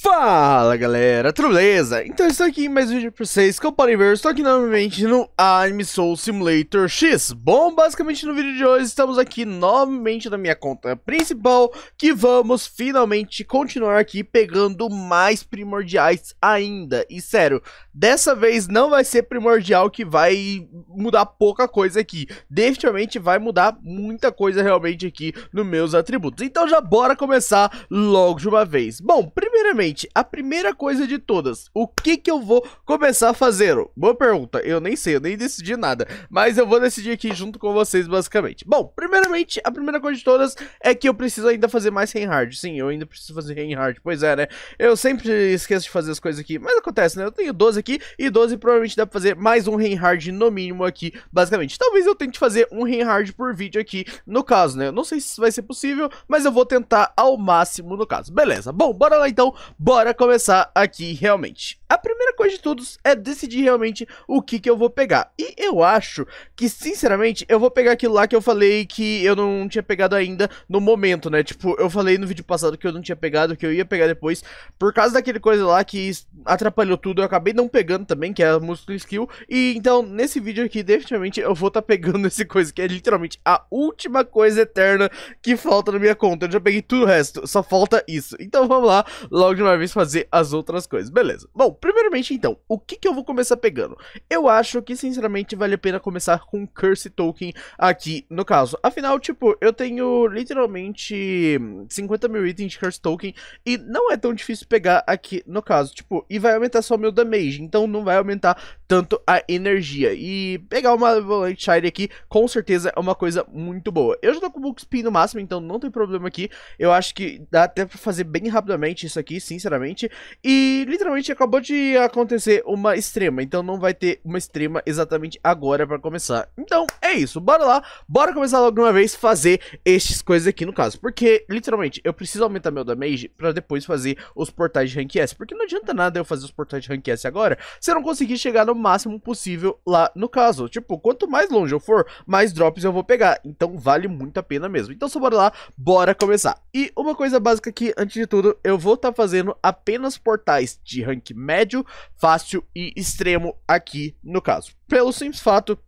Fala galera, tudo beleza? Então estou aqui em mais um vídeo pra vocês, como podem ver, estou aqui novamente no Anime Soul Simulator X Bom, basicamente no vídeo de hoje estamos aqui novamente na minha conta principal Que vamos finalmente continuar aqui pegando mais primordiais ainda E sério, Dessa vez não vai ser primordial que vai mudar pouca coisa aqui. Definitivamente vai mudar muita coisa realmente aqui nos meus atributos. Então já bora começar logo de uma vez. Bom, primeiramente, a primeira coisa de todas, o que que eu vou começar a fazer? Boa pergunta, eu nem sei, eu nem decidi nada, mas eu vou decidir aqui junto com vocês basicamente. Bom, primeiramente, a primeira coisa de todas é que eu preciso ainda fazer mais Reinhard. Sim, eu ainda preciso fazer Reinhard, pois é, né? Eu sempre esqueço de fazer as coisas aqui, mas acontece, né? Eu tenho 12 aqui aqui. E 12 provavelmente dá pra fazer mais um Reinhard no mínimo aqui, basicamente. Talvez eu tente fazer um Reinhard por vídeo aqui, no caso, né? Eu não sei se vai ser possível, mas eu vou tentar ao máximo no caso. Beleza, bom, bora lá então, bora começar aqui realmente. A primeira coisa de todos é decidir realmente o que, que eu vou pegar. E eu acho que, sinceramente, eu vou pegar aquilo lá que eu falei que eu não tinha pegado ainda no momento, né? Tipo, eu falei no vídeo passado que eu não tinha pegado, que eu ia pegar depois, por causa daquele coisa lá que atrapalhou tudo, eu acabei não pegando também, que é a Muscle Skill. E então, nesse vídeo aqui, definitivamente, eu vou estar tá pegando esse coisa, que é literalmente a última coisa eterna que falta na minha conta. Eu já peguei tudo o resto, só falta isso. Então vamos lá, logo de uma vez fazer as outras coisas. Beleza. Bom, primeiramente então, o que, que eu vou começar pegando? Eu acho que sinceramente vale a pena começar com Curse Token aqui no caso. Afinal, tipo, eu tenho literalmente 50 mil itens de Curse Token e não é tão difícil pegar aqui no caso. Tipo, e vai aumentar só meu damage, então não vai aumentar tanto a energia. E pegar uma Volant Shire aqui com certeza é uma coisa muito boa. Eu já tô com o Book Spin no máximo, então não tem problema aqui. Eu acho que dá até pra fazer bem rapidamente isso aqui, sinceramente. E literalmente acabou de pode acontecer uma extrema, então não vai ter uma extrema exatamente agora pra começar. Então, é isso, bora lá, bora começar logo uma vez fazer estes coisas aqui no caso, porque, literalmente, eu preciso aumentar meu damage pra depois fazer os portais de Rank S, porque não adianta nada eu fazer os portais de Rank S agora se eu não conseguir chegar no máximo possível lá no caso. Tipo, quanto mais longe eu for, mais drops eu vou pegar, então vale muito a pena mesmo. Então, só bora lá, bora começar. E uma coisa básica aqui, antes de tudo, eu vou estar tá fazendo apenas portais de Rank Médio, médio, fácil e extremo aqui no caso. Pelo simples fato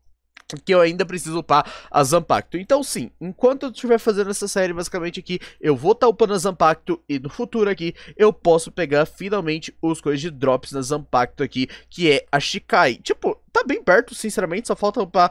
que eu ainda preciso upar a Zampacto. Então sim, enquanto eu estiver fazendo essa série basicamente aqui, eu vou estar tá upando a Zampacto e no futuro aqui eu posso pegar finalmente os coisas de drops na Zampacto aqui, que é a Shikai. Tipo, tá bem perto, sinceramente, só falta upar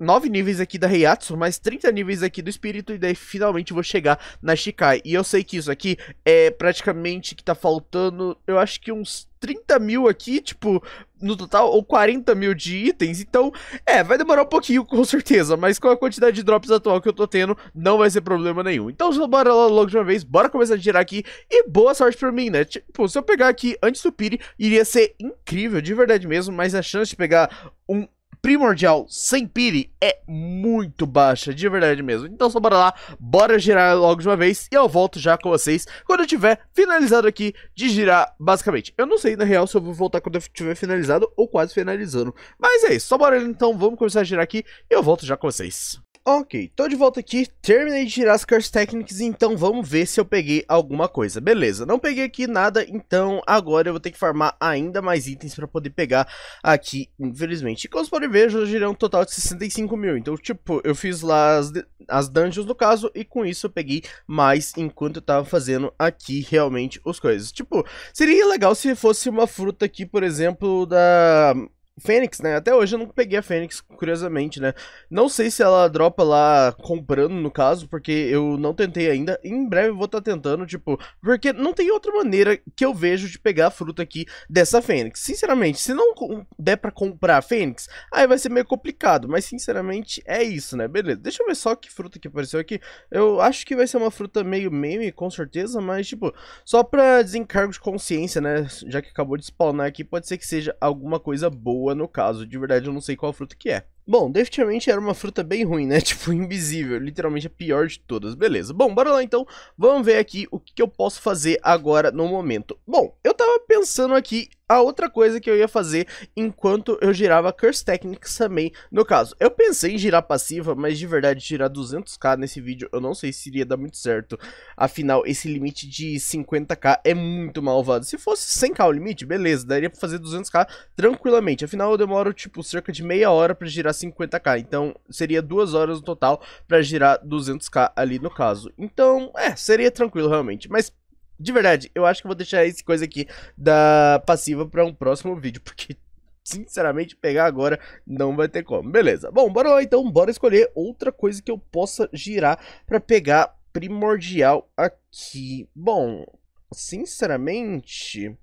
9 níveis aqui da Reiatsu, mais 30 níveis aqui do Espírito, e daí finalmente vou chegar na Shikai. E eu sei que isso aqui é praticamente que tá faltando, eu acho que uns 30 mil aqui, tipo, no total, ou 40 mil de itens. Então, é, vai demorar um pouquinho, com certeza. Mas com a quantidade de drops atual que eu tô tendo, não vai ser problema nenhum. Então, bora lá logo de uma vez, bora começar a girar aqui. E boa sorte pra mim, né? Tipo, se eu pegar aqui antes do Piri, iria ser incrível, de verdade mesmo. Mas a chance de pegar um primordial sem pire é muito baixa, de verdade mesmo. Então só bora lá, bora girar logo de uma vez e eu volto já com vocês quando eu tiver finalizado aqui de girar basicamente. Eu não sei na real se eu vou voltar quando eu tiver finalizado ou quase finalizando, mas é isso. Só bora então, vamos começar a girar aqui e eu volto já com vocês. Ok, tô de volta aqui, terminei de tirar as Curse Techniques, então vamos ver se eu peguei alguma coisa. Beleza, não peguei aqui nada, então agora eu vou ter que farmar ainda mais itens pra poder pegar aqui, infelizmente. E como vocês podem ver, eu girei um total de 65 mil, então tipo, eu fiz lá as, as dungeons no caso, e com isso eu peguei mais enquanto eu tava fazendo aqui realmente as coisas. Tipo, seria legal se fosse uma fruta aqui, por exemplo, da Fênix, né? Até hoje eu não peguei a Fênix, curiosamente, né? Não sei se ela dropa lá comprando, no caso, porque eu não tentei ainda. Em breve eu vou estar tá tentando, tipo, porque não tem outra maneira que eu vejo de pegar a fruta aqui dessa Fênix. Sinceramente, se não der para comprar a Fênix, aí vai ser meio complicado, mas sinceramente é isso, né? Beleza, deixa eu ver só que fruta que apareceu aqui. Eu acho que vai ser uma fruta meio meme, com certeza, mas, tipo, só pra desencargo de consciência, né? Já que acabou de spawnar aqui, pode ser que seja alguma coisa boa no caso. De verdade, eu não sei qual fruta que é. Bom, definitivamente era uma fruta bem ruim, né? Tipo, invisível, literalmente a pior de todas. Beleza. Bom, bora lá então. Vamos ver aqui o que eu posso fazer agora no momento. Bom, eu tava pensando aqui a outra coisa que eu ia fazer enquanto eu girava Curse Technics também, no caso. Eu pensei em girar passiva, mas de verdade, girar 200k nesse vídeo, eu não sei se iria dar muito certo. Afinal, esse limite de 50k é muito malvado. Se fosse 100k o limite, beleza, daria pra fazer 200k tranquilamente. Afinal, eu demoro, tipo, cerca de meia hora pra girar 50k. Então, seria duas horas no total para girar 200k ali no caso. Então, é, seria tranquilo realmente. Mas de verdade, eu acho que vou deixar esse coisa aqui da passiva para um próximo vídeo, porque sinceramente pegar agora não vai ter como. Beleza. Bom, bora lá então, bora escolher outra coisa que eu possa girar para pegar primordial aqui. Bom, sinceramente,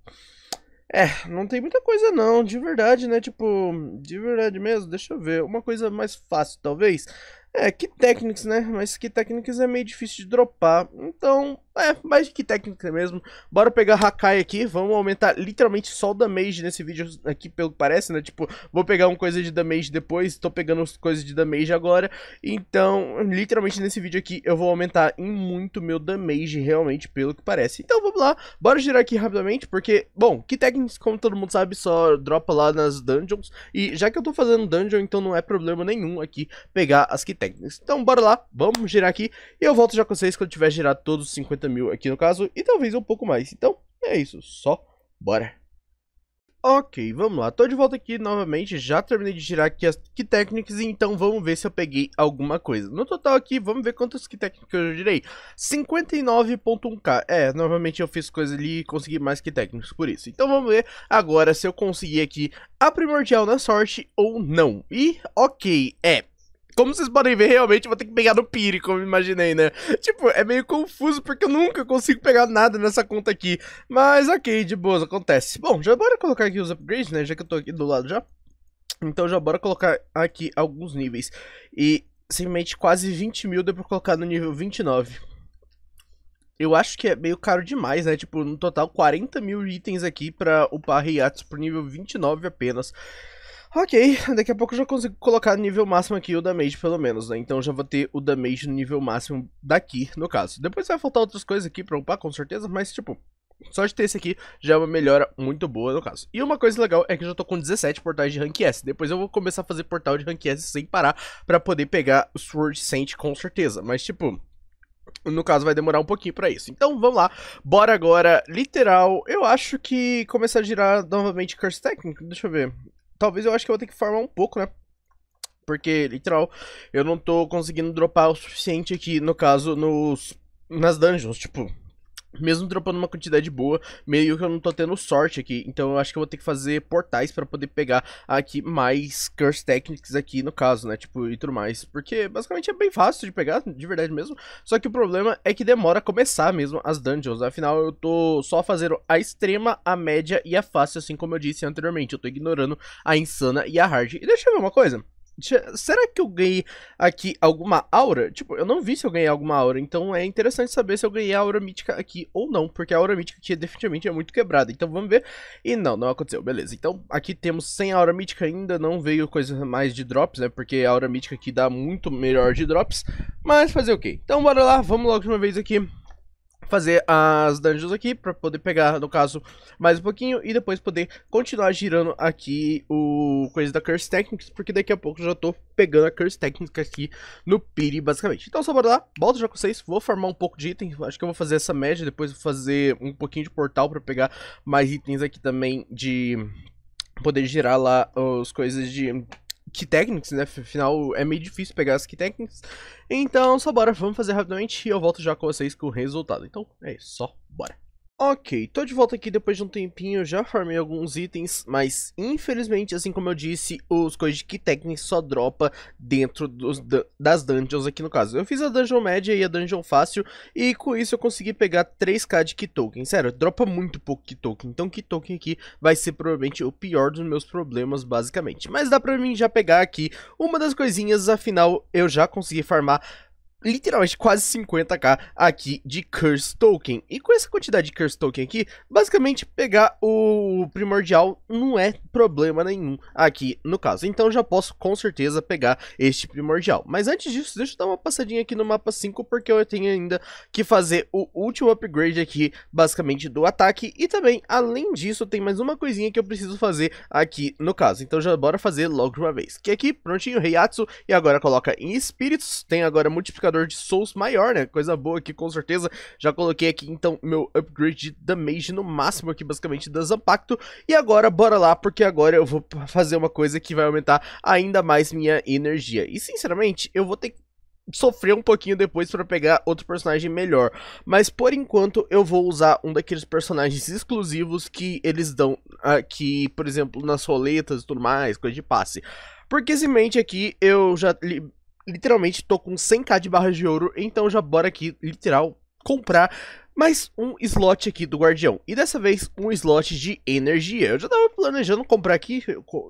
é, não tem muita coisa não, de verdade, né? Tipo, de verdade mesmo, deixa eu ver. Uma coisa mais fácil, talvez. É, que Technics, né? Mas que Technics é meio difícil de dropar. Então, é, mais que técnica mesmo. Bora pegar Hakai aqui, vamos aumentar literalmente só o damage nesse vídeo aqui, pelo que parece, né? Tipo, vou pegar uma coisa de damage depois, tô pegando coisas de damage agora. Então, literalmente nesse vídeo aqui, eu vou aumentar em muito meu damage, realmente, pelo que parece. Então, vamos lá, bora girar aqui rapidamente, porque, bom, que técnicas, como todo mundo sabe, só dropa lá nas dungeons. E já que eu tô fazendo dungeon, então não é problema nenhum aqui pegar as que técnicas. Então, bora lá, vamos girar aqui, e eu volto já com vocês quando tiver girado todos os 50 50 mil aqui no caso, e talvez um pouco mais. Então, é isso, só bora! Ok, vamos lá, tô de volta aqui novamente, já terminei de tirar aqui as key técnicas então vamos ver se eu peguei alguma coisa. No total aqui, vamos ver quantas key técnicas eu tirei, 59.1k, é, novamente eu fiz coisa ali e consegui mais key techniques por isso. Então vamos ver agora se eu consegui aqui a primordial na sorte ou não. E, ok, é, como vocês podem ver, realmente vou ter que pegar no Piri, como imaginei, né? Tipo, é meio confuso porque eu nunca consigo pegar nada nessa conta aqui. Mas ok, de boas, acontece. Bom, já bora colocar aqui os upgrades, né? Já que eu tô aqui do lado já. Então já bora colocar aqui alguns níveis. E simplesmente quase 20 mil deu pra colocar no nível 29. Eu acho que é meio caro demais, né? Tipo, no total 40 mil itens aqui pra upar Reiatsu pro nível 29 apenas. Ok, daqui a pouco eu já consigo colocar no nível máximo aqui o damage pelo menos, né? Então já vou ter o damage no nível máximo daqui, no caso. Depois vai faltar outras coisas aqui pra upar, com certeza, mas tipo... Só de ter esse aqui já é uma melhora muito boa no caso. E uma coisa legal é que eu já tô com 17 portais de Rank S. Depois eu vou começar a fazer portal de Rank S sem parar pra poder pegar o Sword Saint com certeza. Mas tipo, no caso, vai demorar um pouquinho para isso. Então, vamos lá. Bora agora, literal. Eu acho que começar a girar novamente Curse Technique. Deixa eu ver. Talvez eu acho que eu vou ter que farmar um pouco, né? Porque, literal, eu não tô conseguindo dropar o suficiente aqui, no caso, nos nas dungeons, tipo... Mesmo dropando uma quantidade boa, meio que eu não tô tendo sorte aqui. Então eu acho que eu vou ter que fazer portais para poder pegar aqui mais Curse Technics aqui no caso, né? Tipo, e tudo mais. Porque basicamente é bem fácil de pegar, de verdade mesmo. Só que o problema é que demora a começar mesmo as dungeons. Afinal, eu tô só fazendo a extrema, a média e a fácil, assim como eu disse anteriormente. Eu tô ignorando a insana e a hard. E deixa eu ver uma coisa. Será que eu ganhei aqui alguma aura? Tipo, eu não vi se eu ganhei alguma aura, então é interessante saber se eu ganhei a aura mítica aqui ou não, porque a aura mítica aqui definitivamente é muito quebrada, então vamos ver. E não, não aconteceu, beleza. Então aqui temos 100 aura mítica ainda, não veio coisa mais de drops, né, porque a aura mítica aqui dá muito melhor de drops, mas fazer o okay. quê? Então bora lá, vamos logo de uma vez aqui fazer as dungeons aqui para poder pegar, no caso, mais um pouquinho e depois poder continuar girando aqui o coisa da Curse Technics, porque daqui a pouco eu já tô pegando a Curse Technics aqui no Piri, basicamente. Então, só bora lá, volto já com vocês, vou formar um pouco de itens, acho que eu vou fazer essa média, depois vou fazer um pouquinho de portal para pegar mais itens aqui também de poder girar lá as coisas de key techniques, né? Afinal, é meio difícil pegar as key techniques. Então, só bora, vamos fazer rapidamente e eu volto já com vocês com o resultado. Então, é isso, só bora. Ok, tô de volta aqui depois de um tempinho, já farmei alguns itens, mas infelizmente, assim como eu disse, os coisas de Kitechnic só dropa dentro dos, das dungeons aqui no caso. Eu fiz a dungeon média e a dungeon fácil, e com isso eu consegui pegar 3k de kitoken. Token. Sério, dropa muito pouco kitoken, Token, então kitoken Token aqui vai ser provavelmente o pior dos meus problemas, basicamente. Mas dá pra mim já pegar aqui uma das coisinhas, afinal eu já consegui farmar literalmente quase 50k aqui de Curse Token. E com essa quantidade de Curse Token aqui, basicamente pegar o primordial não é problema nenhum aqui no caso. Então já posso com certeza pegar este primordial. Mas antes disso, deixa eu dar uma passadinha aqui no mapa 5, porque eu tenho ainda que fazer o último upgrade aqui, basicamente do ataque. E também, além disso, tem mais uma coisinha que eu preciso fazer aqui no caso. Então já bora fazer logo de uma vez. Que aqui, prontinho, Reiatsu. E agora coloca em espíritos, tem agora multiplicador de souls maior, né? Coisa boa aqui, com certeza. Já coloquei aqui, então, meu upgrade de damage no máximo aqui, basicamente, das Zampacto. E agora, bora lá, porque agora eu vou fazer uma coisa que vai aumentar ainda mais minha energia. E, sinceramente, eu vou ter que sofrer um pouquinho depois para pegar outro personagem melhor. Mas por enquanto eu vou usar um daqueles personagens exclusivos que eles dão aqui, por exemplo, nas roletas e tudo mais, coisa de passe. Porque se mente aqui eu já literalmente tô com 100k de barras de ouro, então já bora aqui, literal, comprar mais um slot aqui do Guardião. E dessa vez, um slot de energia. Eu já tava planejando comprar aqui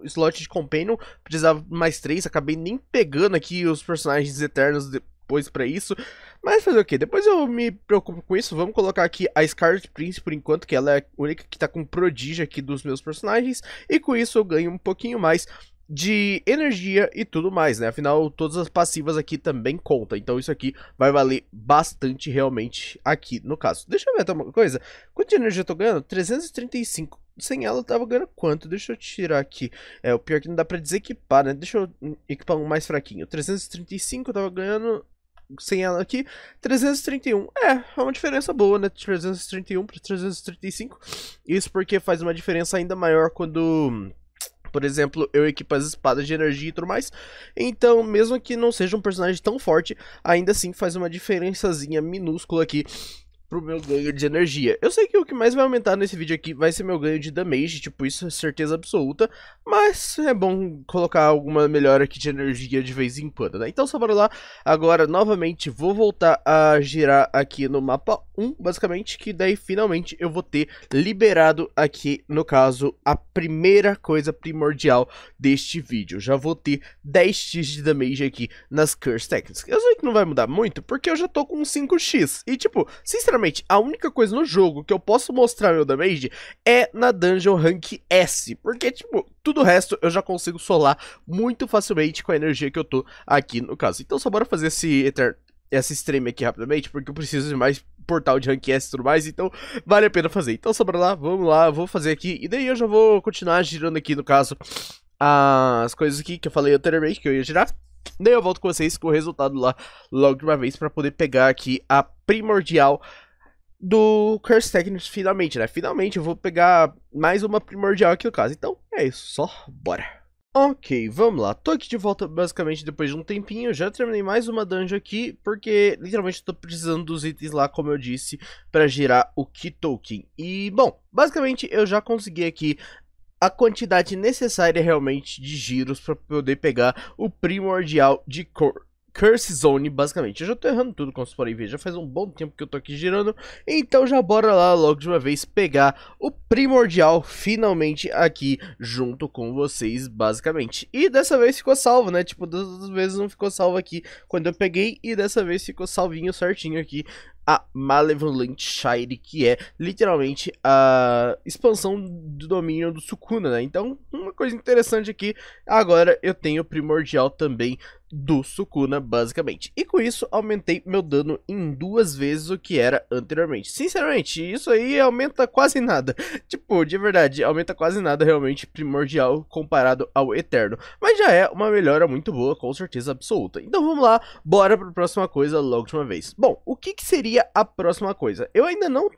slot de Companion, precisava mais três, acabei nem pegando aqui os personagens eternos depois pra isso. Mas fazer o que? Depois eu me preocupo com isso. Vamos colocar aqui a Scarlet Prince por enquanto, que ela é a única que tá com prodígio aqui dos meus personagens. E com isso eu ganho um pouquinho mais de energia e tudo mais, né? Afinal, todas as passivas aqui também contam. Então isso aqui vai valer bastante realmente aqui no caso. Deixa eu ver até uma coisa. Quanto de energia eu tô ganhando? 335. Sem ela eu tava ganhando quanto? Deixa eu tirar aqui. É, o pior é que não dá pra desequipar, né? Deixa eu equipar um mais fraquinho. 335 eu tava ganhando sem ela aqui, 331. É, é uma diferença boa, né? 331 para 335. Isso porque faz uma diferença ainda maior quando por exemplo, eu equipo as espadas de energia e tudo mais. Então, mesmo que não seja um personagem tão forte, ainda assim faz uma diferençazinha minúscula aqui pro meu ganho de energia. Eu sei que o que mais vai aumentar nesse vídeo aqui vai ser meu ganho de damage, tipo, isso é certeza absoluta, mas é bom colocar alguma melhora aqui de energia de vez em quando, né? Então só bora lá, agora novamente vou voltar a girar aqui no mapa 1, basicamente, que daí finalmente eu vou ter liberado aqui, no caso, a primeira coisa primordial deste vídeo. Já vou ter 10x de damage aqui nas Curse techniques Eu sei que não vai mudar muito, porque eu já tô com 5x. E, tipo, sinceramente, a única coisa no jogo que eu posso mostrar meu damage é na Dungeon Rank S. Porque, tipo, tudo o resto eu já consigo solar muito facilmente com a energia que eu tô aqui no caso. Então só bora fazer esse Ether essa stream aqui rapidamente, porque eu preciso de mais portal de rank s e tudo mais, então vale a pena fazer. Então sobra lá, vamos lá, vou fazer aqui, e daí eu já vou continuar girando aqui, no caso, as coisas aqui que eu falei anteriormente que eu ia girar. Daí eu volto com vocês com o resultado lá logo de uma vez para poder pegar aqui a primordial do Curse Technics finalmente, né? Finalmente eu vou pegar mais uma primordial aqui no caso. Então é isso, só bora. Ok, vamos lá. Tô aqui de volta basicamente depois de um tempinho. Já terminei mais uma dungeon aqui, porque literalmente tô precisando dos itens lá, como eu disse, pra girar o Key Token. E, bom, basicamente eu já consegui aqui a quantidade necessária realmente de giros para poder pegar o primordial de cor. Curse Zone, basicamente. Eu já tô errando tudo, com os podem ver, já faz um bom tempo que eu tô aqui girando, então já bora lá logo de uma vez pegar o primordial finalmente aqui junto com vocês, basicamente. E dessa vez ficou salvo, né? Tipo, das vezes não ficou salvo aqui quando eu peguei, e dessa vez ficou salvinho certinho aqui a Malevolent Shire, que é literalmente a expansão do domínio do Sukuna, né? Então, uma coisa interessante aqui, agora eu tenho o Primordial também do Sukuna, basicamente. E com isso, aumentei meu dano em duas vezes o que era anteriormente. Sinceramente, isso aí aumenta quase nada. Tipo, de verdade, aumenta quase nada realmente primordial comparado ao Eterno. Mas já é uma melhora muito boa, com certeza absoluta. Então vamos lá, bora pra próxima coisa logo de uma vez. Bom, o que, que seria a próxima coisa? Eu ainda não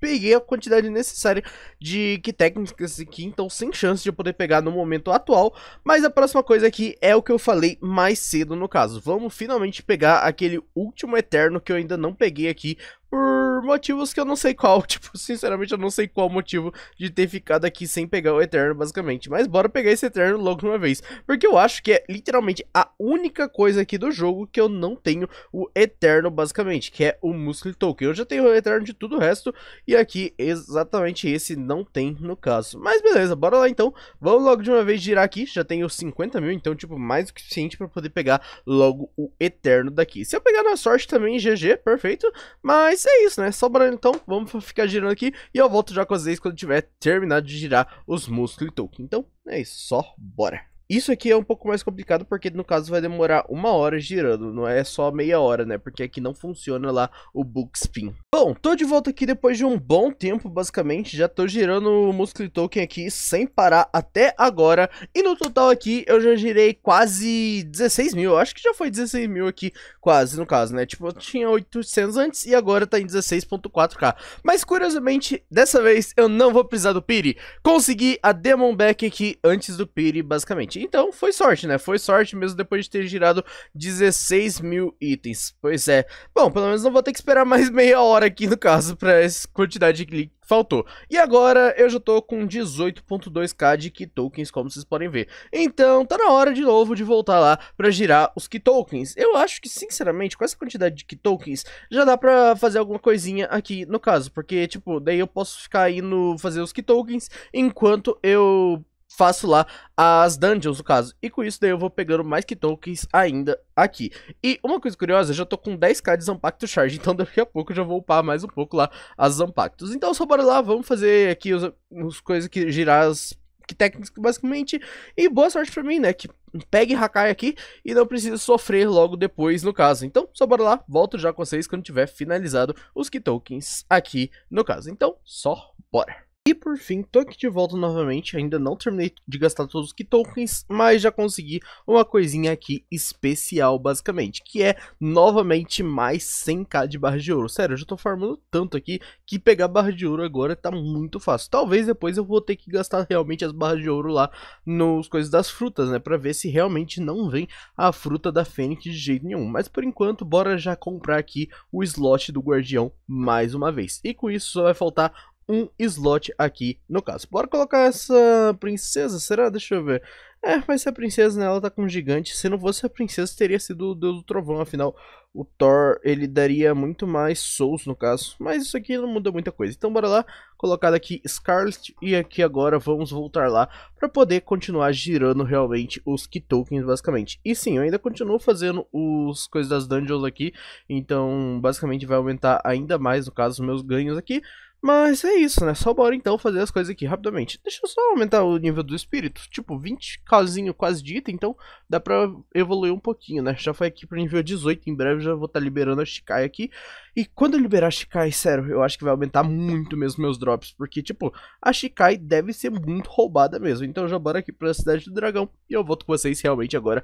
peguei a quantidade necessária de que técnicas aqui, assim, então sem chance de eu poder pegar no momento atual, mas a próxima coisa aqui é o que eu falei mais cedo no caso, vamos finalmente pegar aquele último Eterno que eu ainda não peguei aqui por motivos que eu não sei qual. Tipo, sinceramente, eu não sei qual motivo de ter ficado aqui sem pegar o Eterno, basicamente. Mas bora pegar esse Eterno logo de uma vez. Porque eu acho que é literalmente a única coisa aqui do jogo que eu não tenho o Eterno, basicamente, que é o Muscle Token. Eu já tenho o Eterno de tudo o resto, e aqui exatamente esse não tem no caso. Mas beleza, bora lá então. Vamos logo de uma vez girar aqui. Já tenho 50 mil, então, tipo, mais do que suficiente pra poder pegar logo o Eterno daqui. Se eu pegar na sorte também, GG, perfeito. Mas é isso, né? Sobrando então, vamos ficar girando aqui e eu volto já com vocês quando tiver terminado de girar os músculos e touca. Então, é isso, só bora! Isso aqui é um pouco mais complicado porque no caso vai demorar uma hora girando, não é só meia hora, né? Porque aqui não funciona lá o Bookspin. Bom, tô de volta aqui depois de um bom tempo, basicamente. Já tô girando o Muscle Token aqui sem parar até agora. E no total aqui eu já girei quase 16 mil. Eu acho que já foi 16 mil aqui, quase no caso, né? Tipo, eu tinha 800 antes e agora tá em 16.4k. Mas curiosamente, dessa vez eu não vou precisar do Piri. Consegui a Demon Back aqui antes do Piri, basicamente sorte. Então, foi sorte, né? Foi sorte mesmo depois de ter girado 16 mil itens. Pois é. Bom, pelo menos não vou ter que esperar mais meia hora aqui, no caso, pra essa quantidade de clique faltou. E agora eu já tô com 18.2k de key tokens, como vocês podem ver. Então tá na hora de novo de voltar lá pra girar os key tokens. Eu acho que, sinceramente, com essa quantidade de key tokens, já dá pra fazer alguma coisinha aqui no caso. Porque, tipo, daí eu posso ficar indo fazer os key tokens enquanto eu faço lá as dungeons, no caso. E com isso daí eu vou pegando mais que tokens ainda aqui. E uma coisa curiosa, eu já tô com 10k de Zampacto Charge, então daqui a pouco eu já vou upar mais um pouco lá as Zampactos. Então só bora lá, vamos fazer aqui os, os coisas que girar as que técnicas basicamente. E boa sorte pra mim, né, que pegue Hakai aqui e não precisa sofrer logo depois no caso. Então só bora lá, volto já com vocês quando tiver finalizado os kitokens tokens aqui no caso. Então só bora. E por fim, tô aqui de volta novamente, ainda não terminei de gastar todos os que tokens, mas já consegui uma coisinha aqui especial basicamente, que é novamente mais 100k de barra de ouro. Sério, eu já tô farmando tanto aqui que pegar barra de ouro agora tá muito fácil. Talvez depois eu vou ter que gastar realmente as barras de ouro lá nos coisas das frutas, né, pra ver se realmente não vem a fruta da fênix de jeito nenhum. Mas por enquanto, bora já comprar aqui o slot do guardião mais uma vez. E com isso só vai faltar um slot aqui no caso. Bora colocar essa princesa, será? Deixa eu ver. É, vai ser a princesa, né? Ela tá com um gigante. Se não fosse a princesa, teria sido o Deus do Trovão. Afinal, o Thor, ele daria muito mais souls, no caso. Mas isso aqui não muda muita coisa. Então, bora lá colocar aqui Scarlet. E aqui agora vamos voltar lá para poder continuar girando realmente os key tokens, basicamente. E sim, eu ainda continuo fazendo os coisas das dungeons aqui. Então, basicamente, vai aumentar ainda mais, no caso, meus ganhos aqui. Mas é isso, né? Só bora então fazer as coisas aqui rapidamente. Deixa eu só aumentar o nível do espírito. Tipo, 20 casinho quase de item, então dá pra evoluir um pouquinho, né? Já foi aqui pro nível 18, em breve já vou estar tá liberando a Shikai aqui. E quando eu liberar a Shikai, sério, eu acho que vai aumentar muito mesmo meus drops. Porque, tipo, a Shikai deve ser muito roubada mesmo. Então já bora aqui pra Cidade do Dragão e eu volto com vocês realmente agora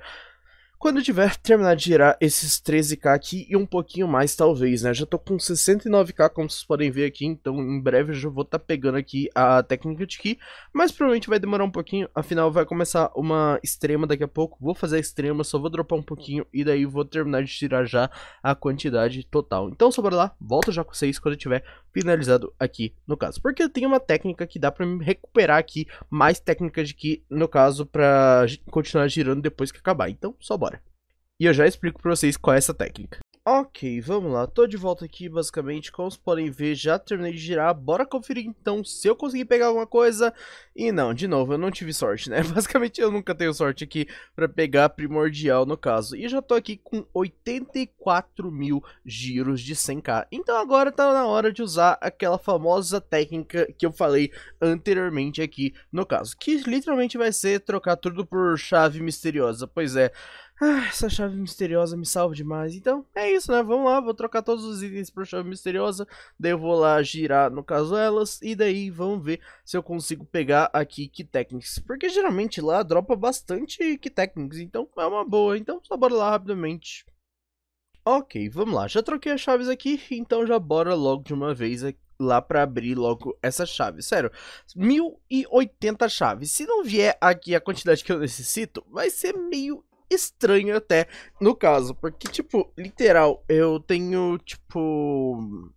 quando eu tiver terminado de girar esses 13k aqui e um pouquinho mais talvez, né? Já tô com 69k como vocês podem ver aqui, então em breve eu já vou estar tá pegando aqui a técnica de ki, mas provavelmente vai demorar um pouquinho, afinal vai começar uma extrema daqui a pouco, vou fazer a extrema, só vou dropar um pouquinho e daí vou terminar de tirar já a quantidade total. Então só bora lá, volto já com vocês quando eu tiver finalizado aqui no caso, porque eu tenho uma técnica que dá pra me recuperar aqui, mais técnica de ki no caso pra continuar girando depois que acabar, então só bora. E eu já explico pra vocês qual é essa técnica. Ok, vamos lá, tô de volta aqui basicamente, como vocês podem ver, já terminei de girar, bora conferir então se eu consegui pegar alguma coisa, e não, de novo, eu não tive sorte, né, basicamente eu nunca tenho sorte aqui pra pegar primordial no caso, e já tô aqui com 84 mil giros de 100k, então agora tá na hora de usar aquela famosa técnica que eu falei anteriormente aqui no caso, que literalmente vai ser trocar tudo por chave misteriosa, pois é, ah, essa chave misteriosa me salva demais. Então, é isso, né? Vamos lá, vou trocar todos os itens pra chave misteriosa. Daí eu vou lá girar, no caso, elas. E daí vamos ver se eu consigo pegar aqui que Technics. Porque geralmente lá dropa bastante que Technics. Então, é uma boa. Então, só bora lá rapidamente. Ok, vamos lá. Já troquei as chaves aqui. Então, já bora logo de uma vez aqui lá para abrir logo essa chave. Sério, 1080 chaves. Se não vier aqui a quantidade que eu necessito, vai ser meio estranho até, no caso, porque, tipo, literal, eu tenho, tipo.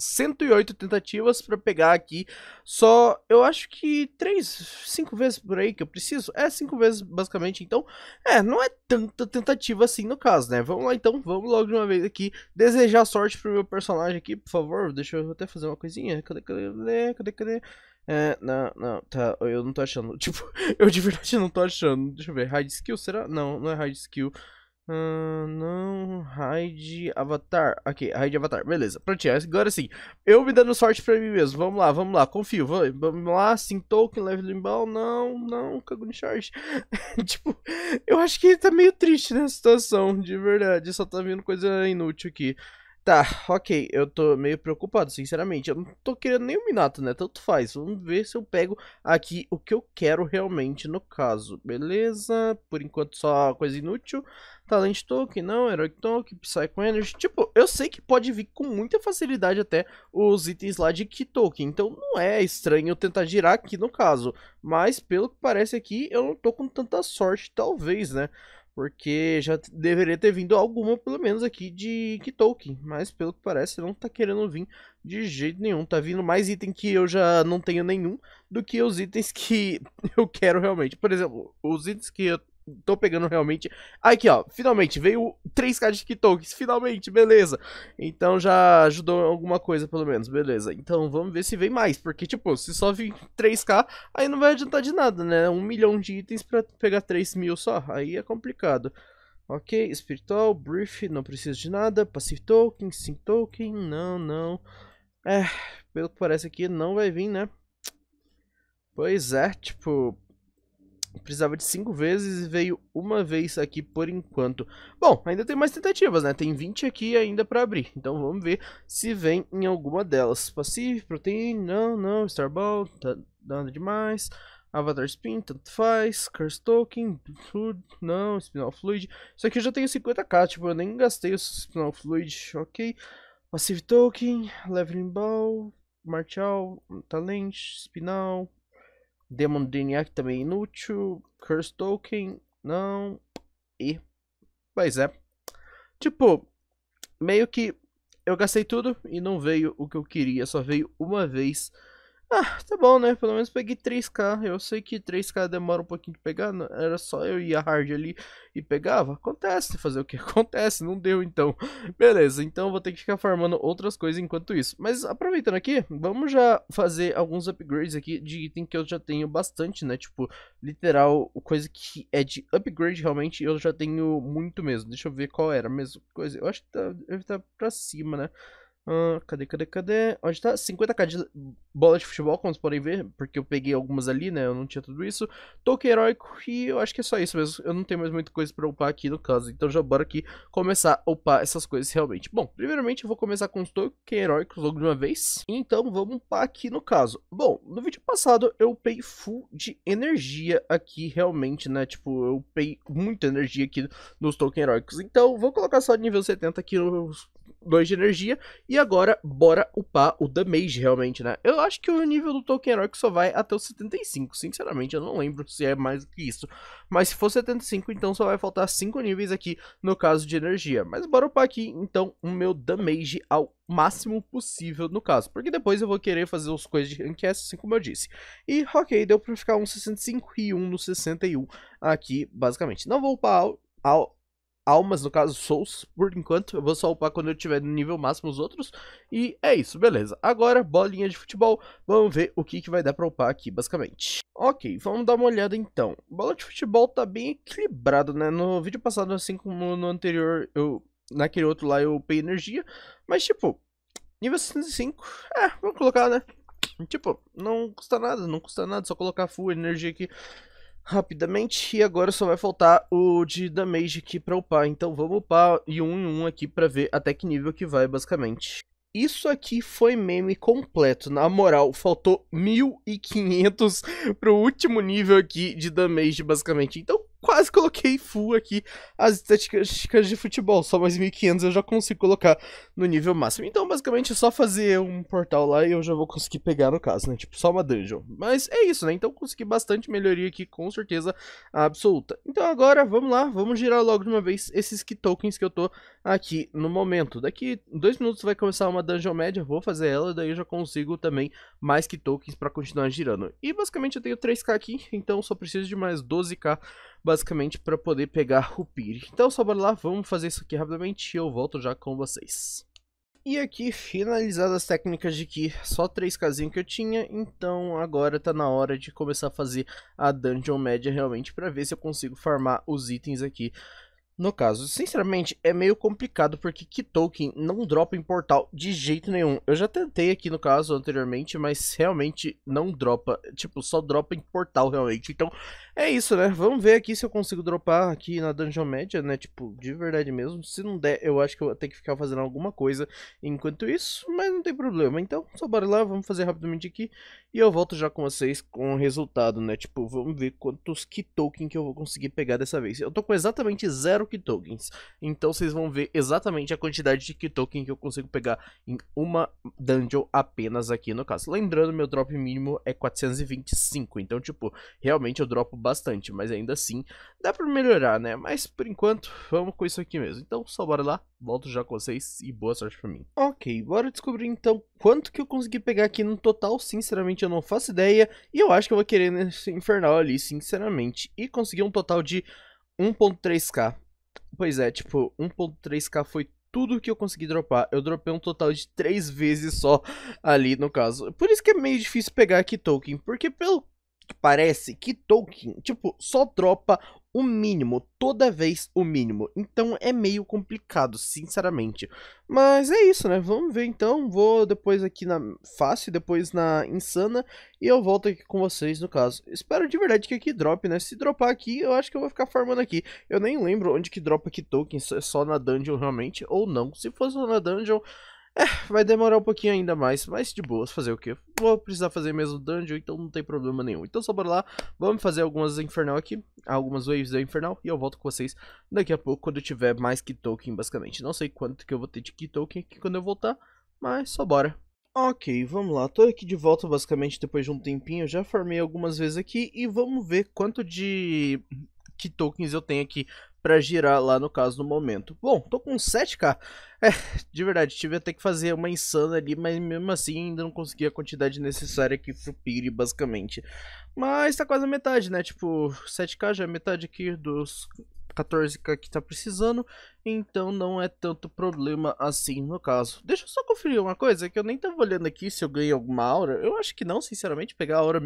108 tentativas para pegar aqui. Só eu acho que 3, 5 vezes por aí que eu preciso. É 5 vezes basicamente, então, é, não é tanta tentativa assim no caso, né? Vamos lá então, vamos logo de uma vez aqui desejar sorte pro meu personagem aqui, por favor. Deixa eu até fazer uma coisinha. Cadê, cadê, cadê, cadê? cadê? É, não, não, tá, eu não tô achando. Tipo, eu de verdade não tô achando. Deixa eu ver, hard skill será? Não, não é hard skill. Uh, não, raid avatar. Ok, raid avatar, beleza. Prontinho, é, agora sim. Eu me dando sorte pra mim mesmo. Vamos lá, vamos lá, confio. Vamos, lá, sim, token, leve limbal. Não, não, cago no charge. tipo, eu acho que tá meio triste nessa né, situação, de verdade. Só tá vindo coisa inútil aqui. Tá, ok, eu tô meio preocupado, sinceramente. Eu não tô querendo nem o Minato, né? Tanto faz. Vamos ver se eu pego aqui o que eu quero realmente no caso. Beleza? Por enquanto só coisa inútil. Talent Token, não, Heroic Token, Psycho Energy. Tipo, eu sei que pode vir com muita facilidade até os itens lá de Key Token. Então não é estranho tentar girar aqui no caso. Mas pelo que parece aqui, eu não tô com tanta sorte, talvez, né? Porque já deveria ter vindo alguma, pelo menos, aqui de kit token. Mas, pelo que parece, não tá querendo vir de jeito nenhum. Tá vindo mais item que eu já não tenho nenhum do que os itens que eu quero realmente. Por exemplo, os itens que eu tô pegando realmente. Aqui, ó, finalmente, veio 3k de TikToks, finalmente, beleza. Então já ajudou alguma coisa, pelo menos, beleza. Então vamos ver se vem mais, porque, tipo, se só vir 3k, aí não vai adiantar de nada, né? Um milhão de itens pra pegar 3 mil só, aí é complicado. Ok, espiritual, brief, não preciso de nada, passive token, sim token, não, não. É, pelo que parece aqui, não vai vir, né? Pois é, tipo, precisava de cinco vezes e veio uma vez aqui por enquanto. Bom, ainda tem mais tentativas, né? Tem 20 aqui ainda para abrir. Então vamos ver se vem em alguma delas. Passive, Protein, não, não, Starball, tá, dando demais. Avatar Spin, tanto faz. Curse Token, Food, não, Spinal Fluid. Isso aqui eu já tenho 50k, tipo, eu nem gastei o Spinal Fluid, ok. Passive Token, Leveling Ball, Martial, Talent, Spinal, Demon Deniac também é inútil. Curse Token, não. E. Pois é. Tipo, meio que eu gastei tudo e não veio o que eu queria, só veio uma vez. Ah, tá bom, né? Pelo menos peguei 3K. Eu sei que 3K demora um pouquinho de pegar. Né? Era só eu ir a hard ali e pegava. Acontece, fazer o que? Acontece, não deu então. Beleza, então vou ter que ficar farmando outras coisas enquanto isso. Mas aproveitando aqui, vamos já fazer alguns upgrades aqui de item que eu já tenho bastante, né? Tipo, literal, coisa que é de upgrade realmente eu já tenho muito mesmo. Deixa eu ver qual era mesmo. Coisa, eu acho que tá, deve estar tá pra cima, né? Ah, cadê, cadê, cadê? Onde tá? 50k de bola de futebol, como vocês podem ver, porque eu peguei algumas ali, né? Eu não tinha tudo isso. Token heróico e eu acho que é só isso mesmo. Eu não tenho mais muita coisa pra upar aqui no caso. Então já bora aqui começar a upar essas coisas realmente. Bom, primeiramente eu vou começar com os token heróicos logo de uma vez. Então vamos upar aqui no caso. Bom, no vídeo passado eu upei full de energia aqui realmente, né? Tipo, eu upei muita energia aqui nos token heróicos. Então vou colocar só nível 70 aqui nos 2 de energia. E agora, bora upar o damage, realmente, né? Eu acho que o nível do token heróico só vai até o 75. Sinceramente, eu não lembro se é mais do que isso. Mas se for 75, então só vai faltar 5 níveis aqui no caso de energia. Mas bora upar aqui, então, o meu damage ao máximo possível no caso, porque depois eu vou querer fazer as coisas de rank S, assim como eu disse. E ok, deu pra ficar um 65 e um no 61 aqui, basicamente. Não vou upar ao, ao almas, no caso souls, por enquanto. Eu vou só upar quando eu tiver no nível máximo os outros. E é isso, beleza. Agora, bolinha de futebol, vamos ver o que, que vai dar pra upar aqui, basicamente. Ok, vamos dar uma olhada então. Bola de futebol tá bem equilibrado, né? No vídeo passado, assim como no anterior, eu... Naquele outro lá eu upei energia, mas tipo, nível 65, é, vamos colocar, né? Tipo, não custa nada, não custa nada, só colocar full energia aqui rapidamente. E agora só vai faltar o de damage aqui pra upar. Então vamos upar e um em um aqui pra ver até que nível que vai, basicamente. Isso aqui foi meme completo, na moral, faltou 1500 pro último nível aqui de damage, basicamente. Então quase coloquei full aqui as estatísticas de futebol, só mais 1500 eu já consigo colocar no nível máximo. Então, basicamente, é só fazer um portal lá e eu já vou conseguir pegar no caso, né? Tipo, só uma dungeon. Mas é isso, né? Então, consegui bastante melhoria aqui, com certeza absoluta. Então, agora, vamos lá, vamos girar logo de uma vez esses tokens que eu tô aqui no momento. Daqui dois minutos vai começar uma dungeon média, vou fazer ela, daí eu já consigo também mais que tokens para continuar girando. E basicamente eu tenho 3k aqui, então só preciso de mais 12k basicamente para poder pegar o Piri. Então só bora lá, vamos fazer isso aqui rapidamente e eu volto já com vocês. E aqui finalizadas as técnicas de que só 3 kzinho que eu tinha, então agora tá na hora de começar a fazer a dungeon média realmente para ver se eu consigo farmar os itens aqui no caso, sinceramente, é meio complicado porque que token não dropa em portal de jeito nenhum. Eu já tentei aqui no caso anteriormente, mas realmente não dropa. Tipo, só dropa em portal realmente. Então, é isso, né? Vamos ver aqui se eu consigo dropar aqui na Dungeon Média, né? Tipo, de verdade mesmo. Se não der, eu acho que eu vou ter que ficar fazendo alguma coisa enquanto isso, mas não tem problema. Então, só bora lá, vamos fazer rapidamente aqui e eu volto já com vocês com o resultado, né? Tipo, vamos ver quantos que token que eu vou conseguir pegar dessa vez. Eu tô com exatamente zero Kitokens. Então vocês vão ver exatamente a quantidade de Kitoken que eu consigo pegar em uma dungeon apenas aqui no caso. Lembrando, meu drop mínimo é 425, então tipo, realmente eu dropo bastante, mas ainda assim dá pra melhorar, né? Mas por enquanto, vamos com isso aqui mesmo. Então só bora lá, volto já com vocês e boa sorte pra mim. Ok, bora descobrir então quanto que eu consegui pegar aqui no total, sinceramente eu não faço ideia, e eu acho que eu vou querer nesse infernal ali, sinceramente, e consegui um total de 1.3k. Pois é, tipo, 1.3k foi tudo que eu consegui dropar. Eu dropei um total de três vezes só ali, no caso. Por isso que é meio difícil pegar aqui token, porque pelo que parece que Tolkien, tipo, só dropa o mínimo, toda vez o mínimo. Então é meio complicado, sinceramente. Mas é isso, né? Vamos ver então. Vou depois aqui na fácil, depois na insana e eu volto aqui com vocês no caso. Espero de verdade que aqui drop, né? Se dropar aqui, eu acho que eu vou ficar farmando aqui. Eu nem lembro onde que dropa aqui token, é só na dungeon realmente ou não. Se for só na dungeon, é, vai demorar um pouquinho ainda mais, mas de boas, fazer o quê? Vou precisar fazer mesmo dungeon, então não tem problema nenhum. Então só bora lá, vamos fazer algumas infernal aqui, algumas waves da infernal, e eu volto com vocês daqui a pouco, quando eu tiver mais key token, basicamente. Não sei quanto que eu vou ter de key token aqui quando eu voltar, mas só bora. Ok, vamos lá, tô aqui de volta basicamente depois de um tempinho, já farmei algumas vezes aqui e vamos ver quanto de que tokens eu tenho aqui para girar lá no caso no momento. Bom, tô com 7k, é, de verdade, tive até que fazer uma insana ali, mas mesmo assim ainda não consegui a quantidade necessária aqui pro Piri, basicamente. Mas tá quase a metade, né? Tipo, 7k já é metade aqui dos 14k que tá precisando. Então não é tanto problema assim no caso. Deixa eu só conferir uma coisa, que eu nem tava olhando aqui se eu ganhei alguma aura. Eu acho que não, sinceramente, pegar a aura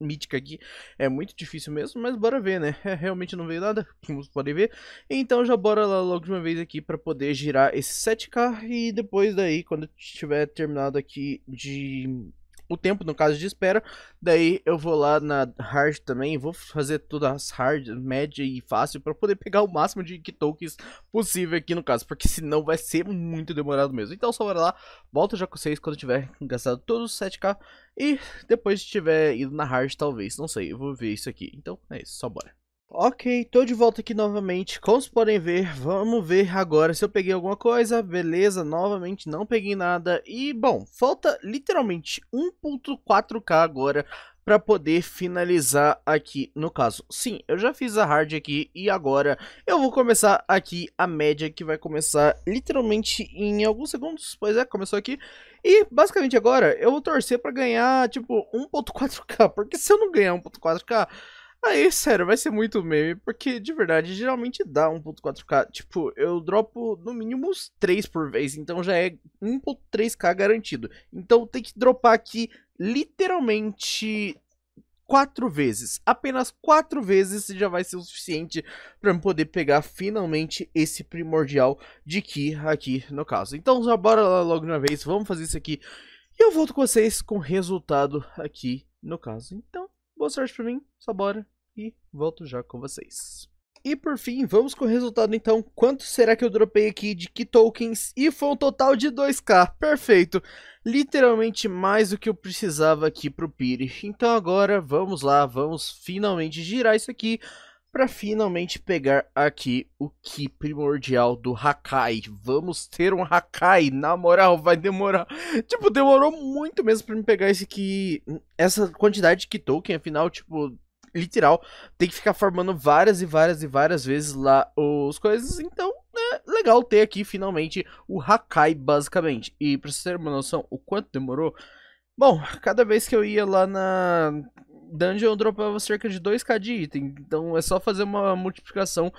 mítica aqui é muito difícil mesmo, mas bora ver, né? É, realmente não veio nada, como vocês podem ver. Então já bora lá logo de uma vez aqui para poder girar esse 7k e depois daí, quando tiver terminado aqui de o tempo, no caso de espera. Daí eu vou lá na hard também, vou fazer todas as hard, média e fácil para poder pegar o máximo de tokens possível aqui no caso, porque senão vai ser muito demorado mesmo. Então só bora lá, volto já com vocês quando tiver gastado todos os 7k e depois tiver ido na hard talvez, não sei, eu vou ver isso aqui. Então é isso, só bora. Ok, tô de volta aqui novamente, como vocês podem ver, vamos ver agora se eu peguei alguma coisa, beleza, novamente não peguei nada, e bom, falta literalmente 1.4k agora para poder finalizar aqui no caso. Sim, eu já fiz a hard aqui e agora eu vou começar aqui a média que vai começar literalmente em alguns segundos. Pois é, começou aqui. E basicamente agora eu vou torcer para ganhar tipo 1.4k, porque se eu não ganhar 1.4k Aí, sério, vai ser muito meme, porque de verdade geralmente dá 1.4K. Tipo, eu dropo no mínimo uns 3 por vez, então já é 1.3K garantido. Então tem que dropar aqui literalmente quatro vezes. Apenas quatro vezes já vai ser o suficiente para poder pegar finalmente esse primordial de Ki aqui no caso. Então já bora lá logo uma vez, vamos fazer isso aqui. E eu volto com vocês com o resultado aqui no caso. Então Boa sorte pra mim, só bora e volto já com vocês. E por fim, vamos com o resultado então. Quanto será que eu dropei aqui de que tokens? E foi um total de 2k, perfeito. Literalmente mais do que eu precisava aqui pro Piri. Então agora, vamos lá, vamos finalmente girar isso aqui para finalmente pegar aqui o que primordial do Hakai. Vamos ter um Hakai, na moral, vai demorar. Tipo, demorou muito mesmo para me pegar esse que essa quantidade de token, afinal, tipo, literal, tem que ficar formando várias e várias e várias vezes lá os coisas, então é legal ter aqui finalmente o Hakai basicamente. E para vocês terem uma noção o quanto demorou, Bom, cada vez que eu ia lá na dungeon dropava cerca de 2k de item. Então é só fazer uma multiplicação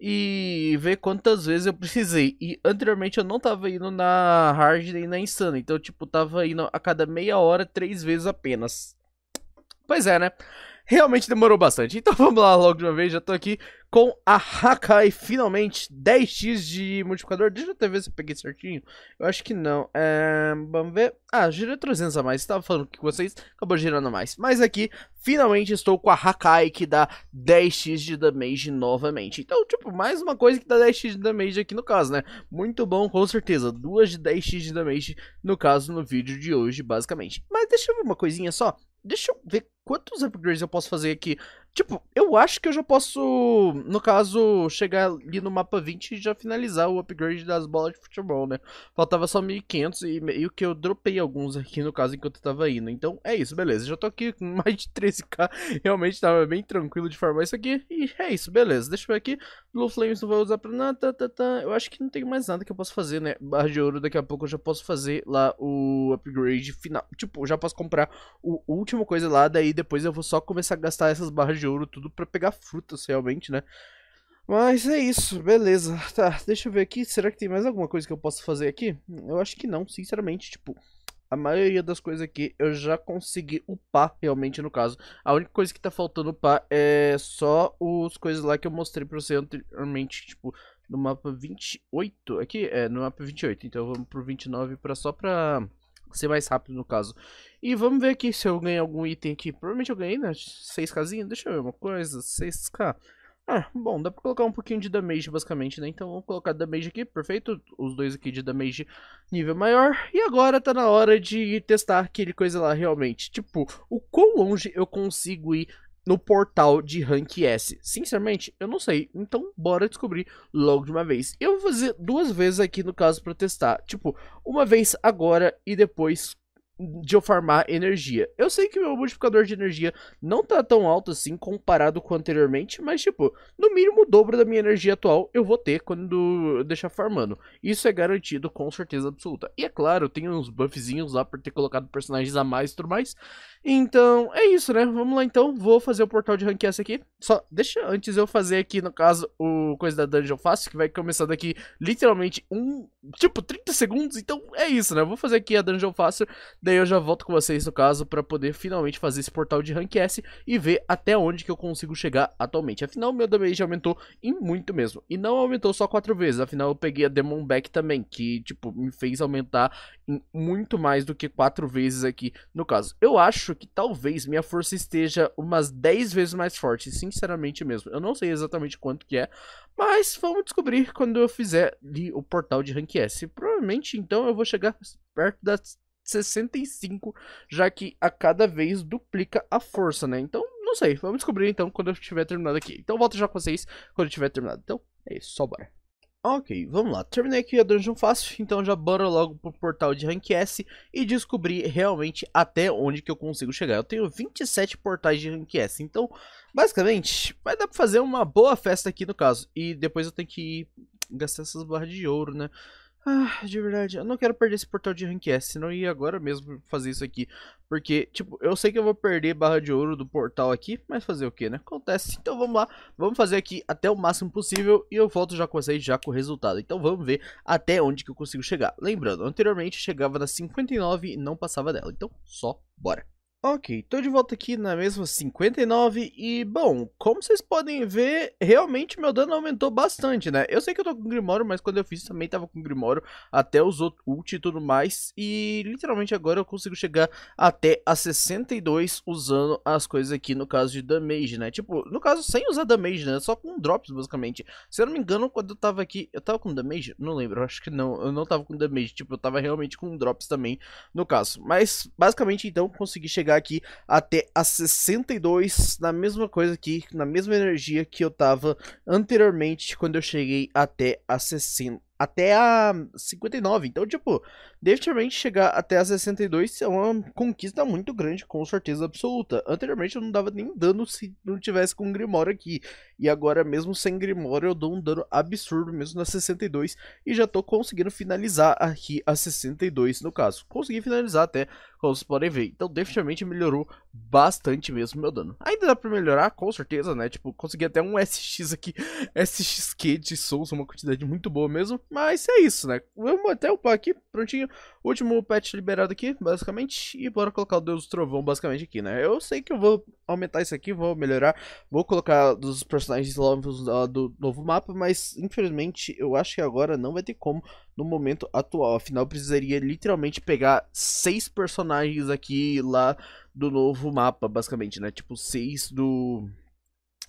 e ver quantas vezes eu precisei. E anteriormente eu não tava indo na hard nem na insana. Então, tipo, tava indo a cada meia hora, três vezes apenas. Pois é, né? realmente demorou bastante. Então vamos lá logo de uma vez, já tô aqui com a Hakai, finalmente, 10x de multiplicador. Deixa eu até ver se eu peguei certinho. Eu acho que não. É... Vamos ver. Ah, girei 300 a mais. Estava falando que vocês acabou girando mais. Mas aqui, finalmente, estou com a Hakai, que dá 10x de damage novamente. Então, tipo, mais uma coisa que dá 10x de damage aqui no caso, né? Muito bom, com certeza. Duas de 10x de damage, no caso, no vídeo de hoje, basicamente. Mas deixa eu ver uma coisinha só. Deixa eu ver quantos upgrades eu posso fazer aqui? Tipo, eu acho que eu já posso, no caso, chegar ali no mapa 20 e já finalizar o upgrade das bolas de futebol, né? Faltava só 1500 e meio que eu dropei alguns aqui, no caso, enquanto eu tava indo. Então, é isso, beleza. Já tô aqui com mais de 13k, realmente tava bem tranquilo de farmar isso aqui. E é isso, beleza. Deixa eu ver aqui. Blue Flames não vou usar pra nada, tá, tá, tá. Eu acho que não tem mais nada que eu possa fazer, né? Barra de ouro, daqui a pouco eu já posso fazer lá o upgrade final. Tipo, já posso comprar o última coisa lá, daí depois eu vou só começar a gastar essas barras de ouro, tudo para pegar frutas realmente, né? Mas é isso, beleza. Tá, deixa eu ver aqui. Será que tem mais alguma coisa que eu posso fazer aqui? Eu acho que não, sinceramente. Tipo, a maioria das coisas aqui eu já consegui upar realmente no caso. A única coisa que tá faltando upar é só os coisas lá que eu mostrei pra você anteriormente, tipo, no mapa 28. Aqui, é, no mapa 28. Então vamos pro 29 pra, só pra ser mais rápido no caso. E vamos ver aqui se eu ganho algum item aqui. Provavelmente eu ganhei, né? 6kzinho. Deixa eu ver uma coisa. 6k. Ah, bom, dá pra colocar um pouquinho de damage basicamente, né? Então vamos colocar damage aqui, perfeito. Os dois aqui de damage nível maior. E agora tá na hora de testar aquele coisa lá realmente. Tipo, o quão longe eu consigo ir no portal de Rank S? Sinceramente, eu não sei. Então, bora descobrir logo de uma vez. Eu vou fazer duas vezes aqui, no caso, pra testar. Tipo, uma vez agora e depois de eu farmar energia. Eu sei que meu multiplicador de energia não tá tão alto assim comparado com anteriormente, mas tipo, no mínimo o dobro da minha energia atual eu vou ter quando eu deixar farmando. Isso é garantido com certeza absoluta. E é claro, tem uns buffzinhos lá por ter colocado personagens a mais e tudo mais. Então, é isso, né? Vamos lá então, vou fazer o portal de rank S aqui. Só deixa antes eu fazer aqui, no caso, o coisa da dungeon fácil, que vai começar daqui literalmente um tipo, 30 segundos, então é isso, né? Eu vou fazer aqui a Dungeon Faster, daí eu já volto com vocês, no caso, para poder finalmente fazer esse portal de Rank S e ver até onde que eu consigo chegar atualmente. Afinal, meu damage aumentou em muito mesmo. E não aumentou só 4 vezes, afinal eu peguei a Demon Back também, que, tipo, me fez aumentar em muito mais do que 4 vezes aqui, no caso. Eu acho que talvez minha força esteja umas 10 vezes mais forte, sinceramente mesmo. Eu não sei exatamente quanto que é, mas vamos descobrir quando eu fizer o portal de Rank é? Provavelmente, então, eu vou chegar perto das 65, já que a cada vez duplica a força, né? Então, não sei. Vamos descobrir, então, quando eu tiver terminado aqui. Então, volto já com vocês quando eu tiver terminado. Então, é isso. Só bora. Ok, vamos lá. Terminei aqui a dungeon fácil, então já bora logo pro portal de rank S e descobrir realmente até onde que eu consigo chegar. Eu tenho 27 portais de rank S, então basicamente vai dar pra fazer uma boa festa aqui no caso. E depois eu tenho que gastar essas barras de ouro, né? Ah, de verdade, eu não quero perder esse portal de rank S, é, senão eu ia agora mesmo fazer isso aqui. Porque, tipo, eu sei que eu vou perder barra de ouro do portal aqui, mas fazer o que, né? Acontece. Então vamos lá, vamos fazer aqui até o máximo possível e eu volto já com vocês já com o resultado. Então vamos ver até onde que eu consigo chegar. Lembrando, anteriormente chegava na 59 e não passava dela, então só bora. Ok, tô de volta aqui na mesma 59 e, bom, como vocês podem ver, realmente meu dano aumentou bastante, né? Eu sei que eu tô com Grimório, mas quando eu fiz também tava com Grimório, até os ult e tudo mais, e literalmente agora eu consigo chegar até a 62 usando as coisas aqui no caso de damage, né? Tipo, no caso sem usar damage, né? Só com drops, basicamente. Se eu não me engano, quando eu tava aqui, eu tava com damage? Não lembro, acho que não, eu não tava com damage, tipo, eu tava realmente com drops também, no caso. Mas, basicamente, então, consegui chegar chegar aqui até a 62, na mesma coisa aqui, na mesma energia que eu tava anteriormente quando eu cheguei até a 60 até a 59. Então, tipo, definitivamente chegar até a 62 é uma conquista muito grande, com certeza absoluta. Anteriormente eu não dava nem dano se não tivesse com o Grimório aqui. E agora, mesmo sem Grimório, eu dou um dano absurdo mesmo na 62. E já tô conseguindo finalizar aqui a 62, no caso. Consegui finalizar até, como vocês podem ver. Então, definitivamente melhorou bastante mesmo meu dano. Ainda dá pra melhorar, com certeza, né? Tipo, consegui até um SX aqui, SXQ de Souls, uma quantidade muito boa mesmo. Mas é isso, né? Vamos até upar aqui, prontinho. Último patch liberado aqui, basicamente. E bora colocar o Deus do Trovão, basicamente, aqui, né? Eu sei que eu vou aumentar isso aqui, vou melhorar. Vou colocar dos personagens personagens novos uh, ah, do novo mapa, mas infelizmente eu acho que agora não vai ter como no momento atual. Afinal, eu precisaria literalmente pegar seis personagens aqui lá do novo mapa, basicamente, né? Tipo, seis do.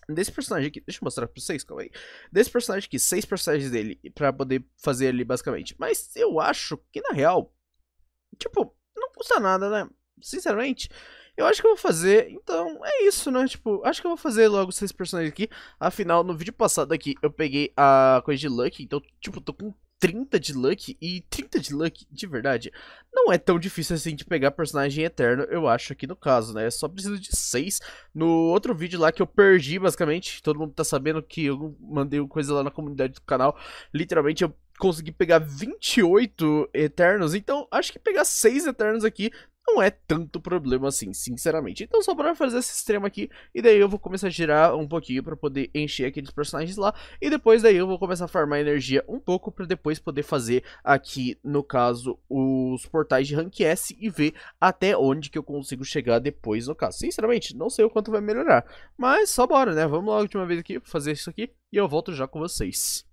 Desse personagem aqui, deixa eu mostrar pra vocês, calma aí. Desse personagem aqui, seis personagens dele, pra poder fazer ali, basicamente. Mas eu acho que, na real, tipo, não custa nada, né? Sinceramente, eu acho que eu vou fazer, então é isso, né? Tipo, acho que eu vou fazer logo seis personagens aqui. Afinal, no vídeo passado aqui eu peguei a coisa de Luck, então, tipo, tô com 30 de Luck e 30 de Luck, de verdade, não é tão difícil assim de pegar personagem eterno, eu acho aqui no caso, né? Eu só preciso de 6. No outro vídeo lá que eu perdi, basicamente, todo mundo tá sabendo que eu mandei coisa lá na comunidade do canal, literalmente eu consegui pegar 28 Eternos, então acho que pegar 6 Eternos aqui não é tanto problema assim, sinceramente. Então só para fazer esse extremo aqui, e daí eu vou começar a girar um pouquinho para poder encher aqueles personagens lá, e depois daí eu vou começar a farmar energia um pouco para depois poder fazer aqui, no caso, os portais de Rank S e ver até onde que eu consigo chegar depois, no caso. Sinceramente, não sei o quanto vai melhorar, mas só bora, né? Vamos logo de uma vez aqui fazer isso aqui, e eu volto já com vocês.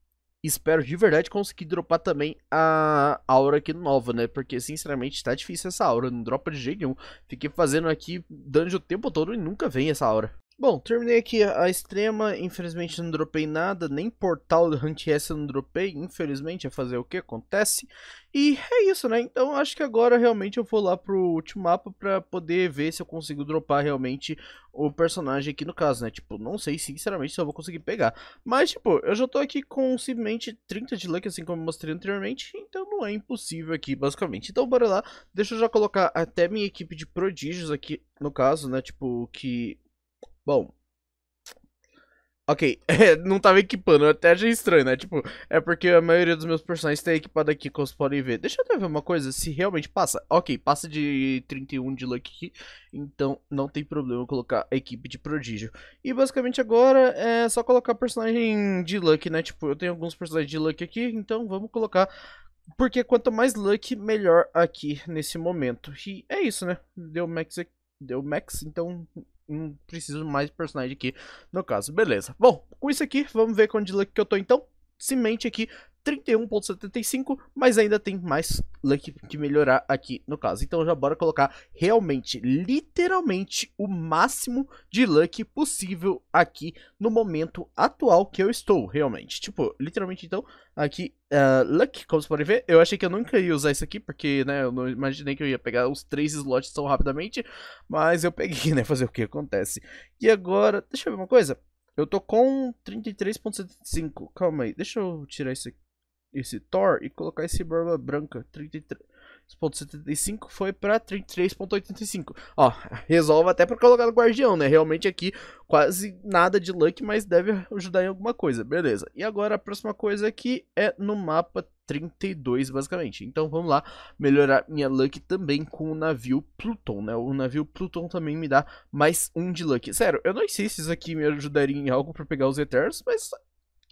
Espero de verdade conseguir dropar também a aura aqui nova, né? Porque, sinceramente, tá difícil essa aura. Não dropa de jeito nenhum. Fiquei fazendo aqui dungeon o tempo todo e nunca vem essa aura. Bom, terminei aqui a extrema, infelizmente não dropei nada, nem portal do Rank S eu não dropei, infelizmente, é fazer o que acontece. E é isso, né? Então acho que agora realmente eu vou lá pro último mapa pra poder ver se eu consigo dropar realmente o personagem aqui no caso, né? Tipo, não sei sinceramente se eu vou conseguir pegar. Mas, tipo, eu já tô aqui com simplesmente 30 de luck, assim como eu mostrei anteriormente, então não é impossível aqui, basicamente. Então bora lá, deixa eu já colocar até minha equipe de prodígios aqui, no caso, né? Tipo, que Bom. Ok, não tava equipando, até achei estranho, né? Tipo, é porque a maioria dos meus personagens tá equipado aqui, como vocês podem ver. Deixa eu até ver uma coisa, se realmente passa. Ok, passa de 31 de Lucky, então não tem problema colocar a equipe de prodígio. E basicamente agora é só colocar personagem de Lucky, né? Tipo, eu tenho alguns personagens de Lucky aqui, então vamos colocar porque quanto mais luck, melhor aqui nesse momento. E é isso, né? Deu max, deu max então não preciso mais personagem aqui no caso. Beleza. Bom, com isso aqui, vamos ver com o que eu tô então. Semente aqui 31.75, mas ainda tem mais luck que melhorar aqui no caso. Então já bora colocar realmente, literalmente, o máximo de luck possível aqui no momento atual que eu estou, realmente. Tipo, literalmente então, aqui, uh, luck, como vocês podem ver, eu achei que eu nunca ia usar isso aqui, porque, né, eu não imaginei que eu ia pegar os três slots tão rapidamente, mas eu peguei, né, fazer o que acontece. E agora, deixa eu ver uma coisa. Eu tô com 33.75, calma aí, deixa eu tirar isso aqui esse Thor e colocar esse Barba Branca 33.75 foi para 33.85. Ó, resolve até para colocar no Guardião, né? Realmente aqui quase nada de luck, mas deve ajudar em alguma coisa, beleza. E agora a próxima coisa aqui é no mapa 32, basicamente. Então vamos lá melhorar minha luck também com o navio Pluton, né? O navio Pluton também me dá mais um de luck. Sério, eu não sei se isso aqui me ajudaria em algo para pegar os Eternos, mas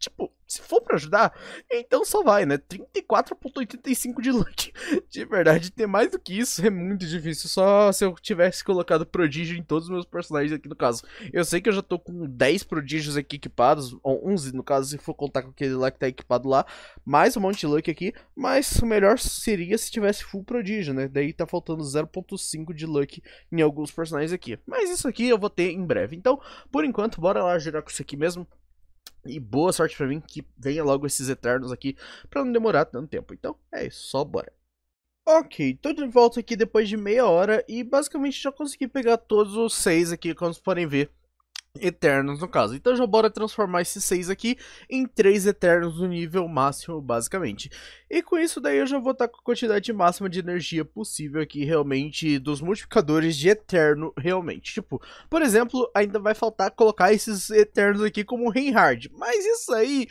Tipo, se for para ajudar, então só vai, né? 34.85 de luck De verdade, ter mais do que isso é muito difícil. Só se eu tivesse colocado prodígio em todos os meus personagens aqui no caso. Eu sei que eu já tô com 10 prodígios aqui equipados, ou 11 no caso, se for contar com aquele lá que tá equipado lá, mais um monte de luck aqui, mas o melhor seria se tivesse full prodígio, né? Daí tá faltando 0.5 de luck em alguns personagens aqui. Mas isso aqui eu vou ter em breve. Então, por enquanto, bora lá girar com isso aqui mesmo. E boa sorte para mim que venha logo esses Eternos aqui para não demorar tanto tempo. Então é isso, só bora. Ok, tô de volta aqui depois de meia hora e basicamente já consegui pegar todos os seis aqui, como vocês podem ver. Eternos, no caso. Então já bora transformar esses seis aqui em três Eternos no nível máximo, basicamente. E com isso daí eu já vou estar tá com a quantidade máxima de energia possível aqui, realmente, dos multiplicadores de Eterno, realmente. Tipo, por exemplo, ainda vai faltar colocar esses Eternos aqui como Reinhard, mas isso aí...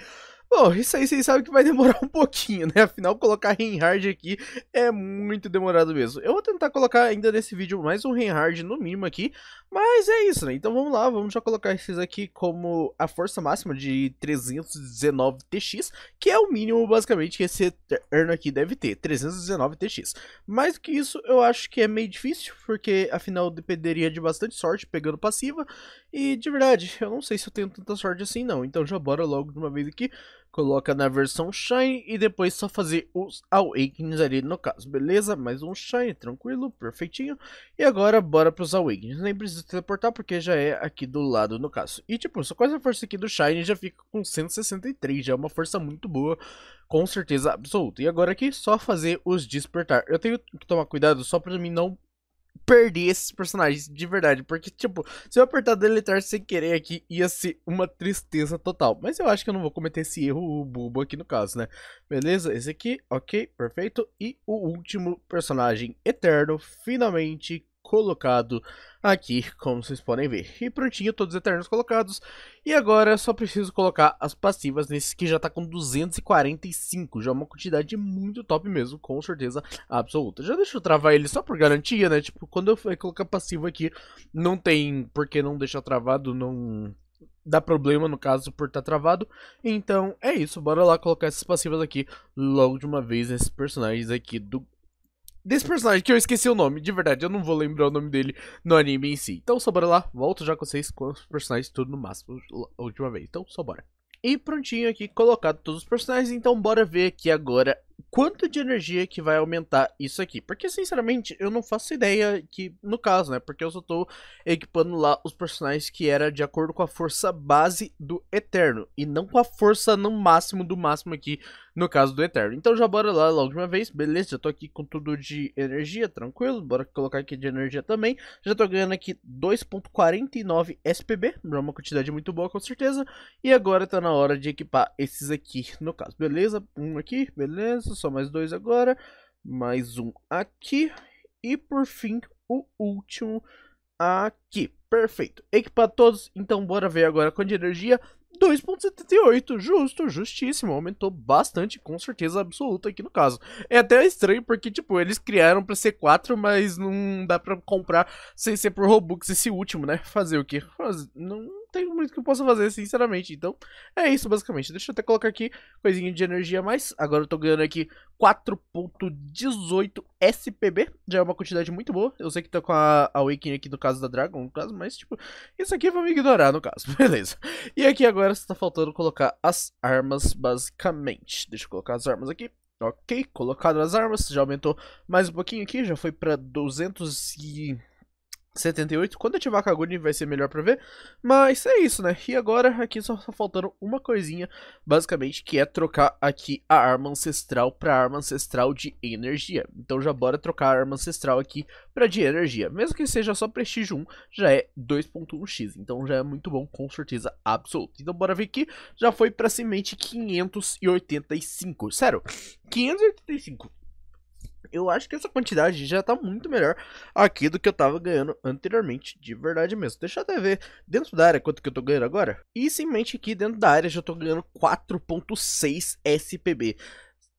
Bom, isso aí vocês sabem que vai demorar um pouquinho, né? Afinal, colocar Reinhard aqui é muito demorado mesmo. Eu vou tentar colocar ainda nesse vídeo mais um Reinhard no mínimo aqui, mas é isso, né? Então vamos lá, vamos já colocar esses aqui como a força máxima de 319 TX, que é o mínimo basicamente que esse Eterno aqui deve ter, 319 TX. Mais do que isso, eu acho que é meio difícil, porque afinal dependeria de bastante sorte pegando passiva, e de verdade, eu não sei se eu tenho tanta sorte assim não, então já bora logo de uma vez aqui Coloca na versão Shine e depois só fazer os Awakens ali no caso, beleza? Mais um Shine, tranquilo, perfeitinho. E agora bora para os Awakens. Nem precisa teleportar porque já é aqui do lado no caso. E tipo, só com essa força aqui do Shine já fica com 163, já é uma força muito boa com certeza absoluta. E agora aqui, só fazer os despertar. Eu tenho que tomar cuidado só para mim não perdi esses personagens de verdade. Porque, tipo, se eu apertar deletar sem querer aqui, ia ser uma tristeza total. Mas eu acho que eu não vou cometer esse erro bobo aqui no caso, né? Beleza? Esse aqui, ok, perfeito. E o último personagem eterno, finalmente colocado aqui, como vocês podem ver. E prontinho, todos os Eternos colocados. E agora só preciso colocar as passivas nesse que já tá com 245, já é uma quantidade muito top mesmo, com certeza absoluta. Já deixa eu travar ele só por garantia, né? Tipo, quando eu colocar passivo aqui, não tem porque não deixar travado, não dá problema no caso por estar tá travado. Então é isso, bora lá colocar essas passivas aqui logo de uma vez esses personagens aqui do desse personagem que eu esqueci o nome, de verdade, eu não vou lembrar o nome dele no anime em si. Então só bora lá, volto já com vocês com os personagens tudo no máximo a última vez. Então só bora. E prontinho aqui, colocado todos os personagens, então bora ver aqui agora quanto de energia que vai aumentar isso aqui. Porque, sinceramente, eu não faço ideia que, no caso, né, porque eu só tô equipando lá os personagens que era de acordo com a força base do Eterno, e não com a força no máximo do máximo aqui no caso do Ethereum. Então já bora lá logo de uma vez, beleza? Já tô aqui com tudo de energia, tranquilo. Bora colocar aqui de energia também. Já tô ganhando aqui 2.49 SPB, é uma quantidade muito boa com certeza. E agora tá na hora de equipar esses aqui, no caso, beleza? Um aqui, beleza, só mais dois agora. Mais um aqui. E por fim, o último aqui. Perfeito. Equipa todos, então bora ver agora com de energia. 2.78, justo, justíssimo, aumentou bastante, com certeza absoluta aqui no caso. É até estranho porque, tipo, eles criaram pra ser 4, mas não dá pra comprar sem ser por Robux esse último, né? Fazer o quê? Fazer... Não tem muito que eu possa fazer, sinceramente. Então, é isso basicamente. Deixa eu até colocar aqui coisinha de energia a mais. Agora eu tô ganhando aqui 4.18 SPB. Já é uma quantidade muito boa. Eu sei que tá com a Awakening aqui no caso da Dragon, no caso, mas tipo, isso aqui vamos ignorar no caso. Beleza. E aqui agora só tá faltando colocar as armas basicamente. Deixa eu colocar as armas aqui. Ok, colocado as armas, já aumentou mais um pouquinho aqui, já foi pra 200 e... 78. Quando ativar a Kaguni vai ser melhor pra ver. Mas é isso, né? E agora aqui só tá faltando uma coisinha, basicamente, que é trocar aqui a arma ancestral pra arma ancestral de energia. Então já bora trocar a arma ancestral aqui pra de energia. Mesmo que seja só prestígio 1, já é 2.1x. Então já é muito bom, com certeza absoluta. Então bora ver aqui. Já foi pra semente 585. Sério, 585 eu acho que essa quantidade já tá muito melhor aqui do que eu tava ganhando anteriormente, de verdade mesmo. Deixa eu até ver dentro da área quanto que eu tô ganhando agora. E mente aqui dentro da área já tô ganhando 4.6 SPB.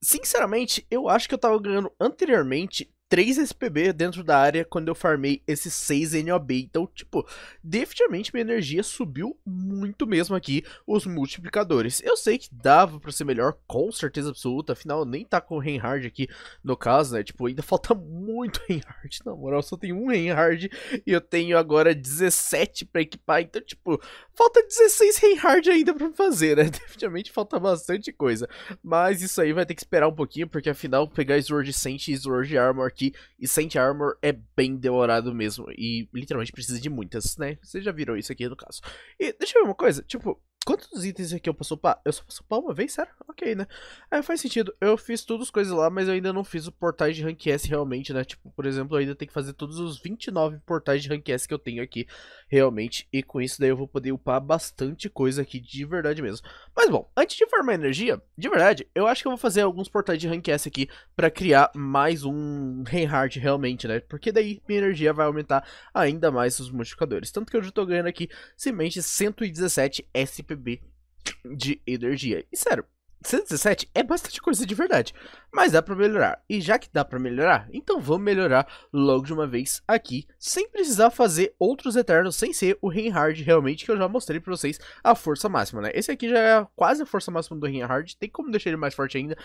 Sinceramente, eu acho que eu tava ganhando anteriormente 3 SPB dentro da área quando eu farmei esses 6 NOB. Então, tipo, definitivamente minha energia subiu muito mesmo aqui os multiplicadores. Eu sei que dava pra ser melhor, com certeza absoluta. Afinal, nem tá com Reinhard aqui no caso, né? Tipo, ainda falta muito Reinhard. Na moral, só tem um Reinhard e eu tenho agora 17 pra equipar. Então, tipo, falta 16 Reinhard ainda pra fazer, né? Definitivamente falta bastante coisa. Mas isso aí vai ter que esperar um pouquinho, porque afinal, pegar Sword Sent e Sword Armor aqui aqui. E Saint Armor é bem demorado mesmo. E literalmente precisa de muitas, né? Vocês já viram isso aqui no caso. E deixa eu ver uma coisa. Tipo, Quantos itens aqui eu posso upar? Eu só posso upar uma vez? Sério? Ok, né? É, faz sentido. Eu fiz todas as coisas lá, mas eu ainda não fiz o portais de Rank S realmente, né? Tipo, por exemplo, eu ainda tenho que fazer todos os 29 portais de Rank S que eu tenho aqui, realmente. E com isso daí eu vou poder upar bastante coisa aqui, de verdade mesmo. Mas bom, antes de farmar energia, de verdade, eu acho que eu vou fazer alguns portais de Rank S aqui pra criar mais um Reinhardt realmente, né? Porque daí minha energia vai aumentar ainda mais os modificadores. Tanto que eu já tô ganhando aqui, semente 117 SP de energia. E sério, 117 é bastante coisa de verdade, mas dá para melhorar. E já que dá para melhorar, então vamos melhorar logo de uma vez aqui, sem precisar fazer outros eternos sem ser o Reinhard realmente que eu já mostrei para vocês a força máxima, né? Esse aqui já é quase a força máxima do Reinhard, tem como deixar ele mais forte ainda,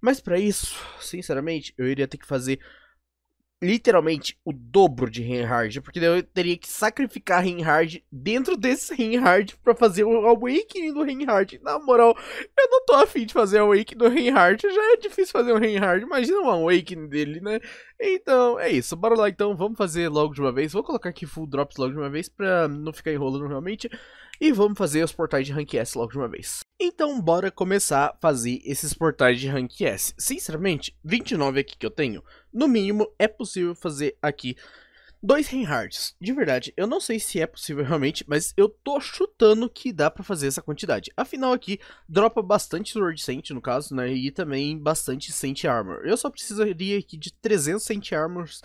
mas para isso, sinceramente, eu iria ter que fazer literalmente o dobro de Reinhardt, porque eu teria que sacrificar Reinhardt dentro desse Reinhardt para fazer o Awakening do Reinhardt. Na moral, eu não tô afim de fazer o Awakening do Reinhardt, já é difícil fazer um Reinhardt, imagina um Awakening dele, né? Então, é isso, bora lá então, vamos fazer logo de uma vez, vou colocar aqui full drops logo de uma vez pra não ficar enrolando realmente, e vamos fazer os portais de Rank S logo de uma vez. Então bora começar a fazer esses portais de Rank S. Sinceramente, 29 aqui que eu tenho no mínimo, é possível fazer aqui dois Reinhardts. De verdade, eu não sei se é possível realmente, mas eu tô chutando que dá pra fazer essa quantidade. Afinal aqui, dropa bastante Sword Scent, no caso, né, e também bastante Scent Armor. Eu só precisaria aqui de 300 Scent Armors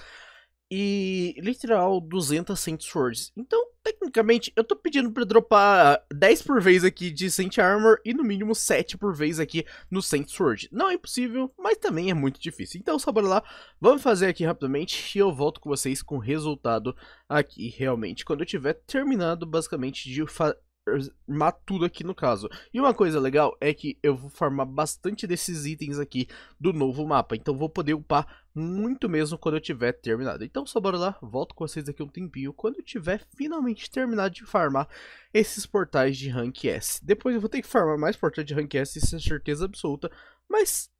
e literal 200 Scent Swords. Então Tecnicamente, eu tô pedindo pra dropar 10 por vez aqui de Saint Armor e no mínimo 7 por vez aqui no Saint Sword. Não é impossível, mas também é muito difícil. Então, só bora lá, vamos fazer aqui rapidamente e eu volto com vocês com o resultado aqui realmente. Quando eu tiver terminado, basicamente, de farmar tudo aqui no caso. E uma coisa legal é que eu vou farmar bastante desses itens aqui do novo mapa. Então vou poder upar muito mesmo quando eu tiver terminado. Então só bora lá, volto com vocês daqui um tempinho, quando eu tiver finalmente terminado de farmar esses portais de Rank S. Depois eu vou ter que farmar mais portais de Rank S, isso é certeza absoluta, mas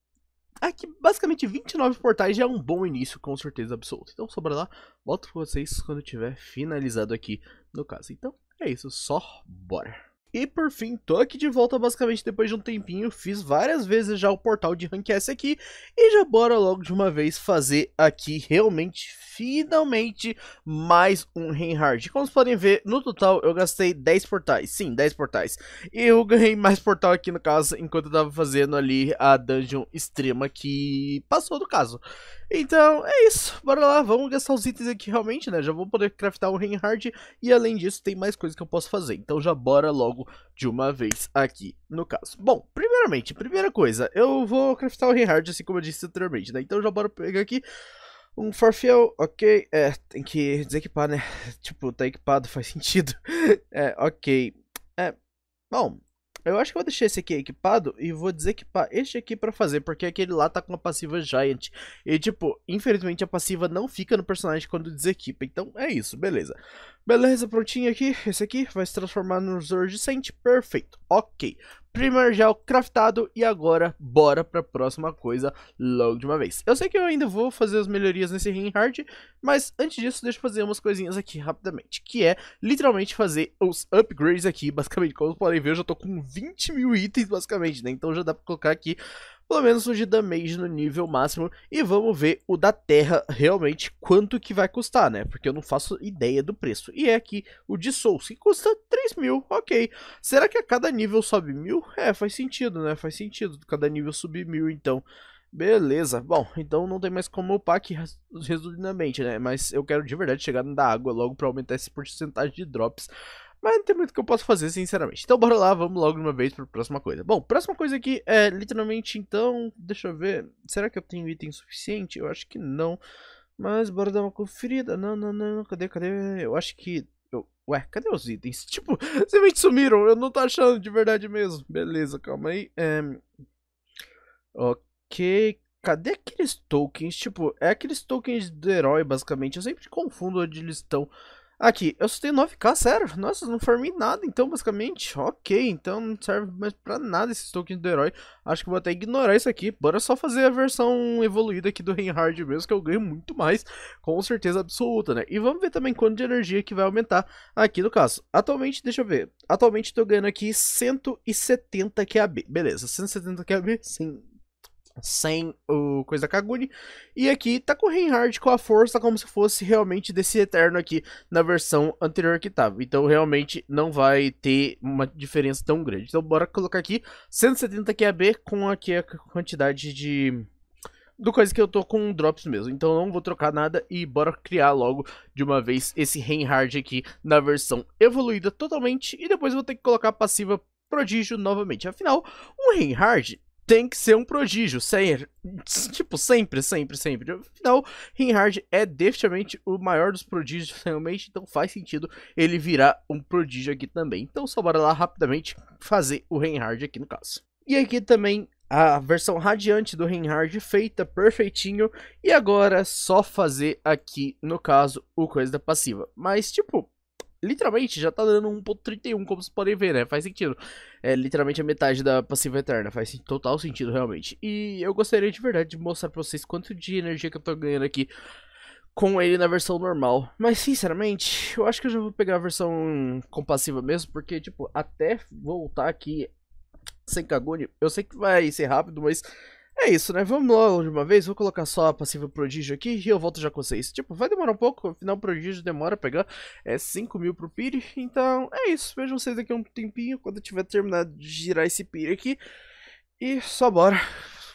aqui basicamente 29 portais já é um bom início, com certeza absoluta. Então só bora lá, volto com vocês quando eu tiver finalizado aqui no caso. Então é isso, só bora. E por fim, tô aqui de volta basicamente depois de um tempinho, fiz várias vezes já o portal de Rank S aqui, e já bora logo de uma vez fazer aqui realmente, finalmente, mais um Reinhardt. Como vocês podem ver, no total eu gastei 10 portais, sim, 10 portais, e eu ganhei mais portal aqui no caso, enquanto eu tava fazendo ali a dungeon extrema que passou do caso. Então, é isso. Bora lá, vamos gastar os itens aqui realmente, né? Já vou poder craftar um Reinhardt e além disso tem mais coisas que eu posso fazer. Então já bora logo de uma vez aqui no caso. Bom, primeiramente, primeira coisa, eu vou craftar o Reinhardt assim como eu disse anteriormente, né? Então já bora pegar aqui um Forfiel, ok, é, tem que desequipar, né? Tipo, tá equipado, faz sentido. é, ok. É, bom, eu acho que vou deixar esse aqui equipado e vou desequipar este aqui pra fazer, porque aquele lá tá com a passiva Giant. E, tipo, infelizmente a passiva não fica no personagem quando desequipa, então é isso, beleza. Beleza, prontinho aqui, esse aqui vai se transformar no Ressurgicente, perfeito, ok primordial craftado e agora bora pra próxima coisa logo de uma vez. Eu sei que eu ainda vou fazer as melhorias nesse ring hard, mas antes disso deixa eu fazer umas coisinhas aqui rapidamente, que é literalmente fazer os upgrades aqui, basicamente, como vocês podem ver eu já tô com 20 mil itens basicamente, né, então já dá pra colocar aqui pelo menos o de damage no nível máximo, e vamos ver o da terra realmente quanto que vai custar, né? Porque eu não faço ideia do preço. E é aqui o de Souls, que custa 3 mil, ok. Será que a cada nível sobe mil? É, faz sentido, né? Faz sentido cada nível subir mil, então... Beleza, bom, então não tem mais como upar aqui resumidamente, né? Mas eu quero de verdade chegar na da água logo para aumentar esse porcentagem de drops. Mas não tem muito que eu possa fazer, sinceramente. Então bora lá, vamos logo de uma vez pra próxima coisa. Bom, próxima coisa aqui é literalmente, então, deixa eu ver. Será que eu tenho item suficiente? Eu acho que não. Mas bora dar uma conferida. Não, não, não, cadê, cadê? Eu acho que... Eu... Ué, cadê os itens? Tipo, simplesmente sumiram. Eu não tô achando de verdade mesmo. Beleza, calma aí. É... Ok, Cadê aqueles tokens? Tipo, é aqueles tokens do herói, basicamente. Eu sempre confundo onde eles estão. Aqui, eu só tenho 9k, sério? Nossa, não formei nada, então, basicamente. Ok, então não serve mais pra nada esse token do herói. Acho que vou até ignorar isso aqui. Bora só fazer a versão evoluída aqui do Reinhard mesmo, que eu ganho muito mais, com certeza absoluta, né? E vamos ver também quanto de energia que vai aumentar aqui no caso. Atualmente, deixa eu ver. Atualmente tô ganhando aqui 170 QAB. Beleza, 170 QAB, sim, sem o coisa da Kaguni. E aqui tá com o Reinhardt com a força como se fosse realmente desse Eterno aqui na versão anterior que tava. Então realmente não vai ter uma diferença tão grande. Então bora colocar aqui 170 QAB com aqui a quantidade de... Do coisa que eu tô com drops mesmo, então não vou trocar nada e bora criar logo de uma vez esse Reinhardt aqui na versão evoluída totalmente e depois vou ter que colocar a passiva prodígio novamente. Afinal, um Reinhardt tem que ser um prodígio, ser, tipo, sempre, sempre, sempre. Afinal, Reinhard é definitivamente o maior dos prodígios realmente, então faz sentido ele virar um prodígio aqui também. Então só bora lá rapidamente fazer o Reinhard aqui no caso. E aqui também a versão radiante do Reinhard feita perfeitinho. E agora só fazer aqui, no caso, o coisa da passiva. Mas, tipo, literalmente já tá dando 1.31, como vocês podem ver, né? Faz sentido. É literalmente a metade da passiva eterna. Faz total sentido, realmente. E eu gostaria de verdade de mostrar pra vocês quanto de energia que eu tô ganhando aqui com ele na versão normal. Mas, sinceramente, eu acho que eu já vou pegar a versão com passiva mesmo, porque, tipo, até voltar aqui sem cagone eu sei que vai ser rápido, mas é isso, né? Vamos logo de uma vez. Vou colocar só a passiva prodígio aqui e eu volto já com vocês. Tipo, vai demorar um pouco, afinal o prodígio demora a pegar. É 5 mil pro pire. Então, é isso. Vejo vocês daqui a um tempinho, quando eu tiver terminado de girar esse pire aqui. E só bora.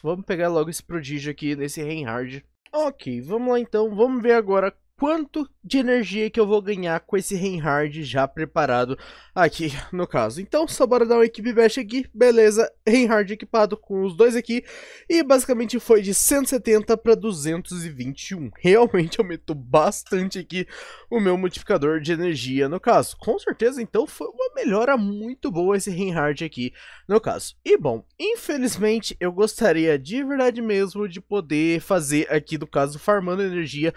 Vamos pegar logo esse prodígio aqui nesse Reinhard. Ok, vamos lá então. Vamos ver agora quanto de energia que eu vou ganhar com esse Reinhard já preparado aqui no caso. Então, só bora dar um equipe bash aqui, beleza, Reinhard equipado com os dois aqui, e basicamente foi de 170 para 221. Realmente aumentou bastante aqui o meu modificador de energia no caso. Com certeza, então, foi uma melhora muito boa esse Reinhard aqui no caso. E bom, infelizmente, eu gostaria de verdade mesmo de poder fazer aqui, no caso, farmando energia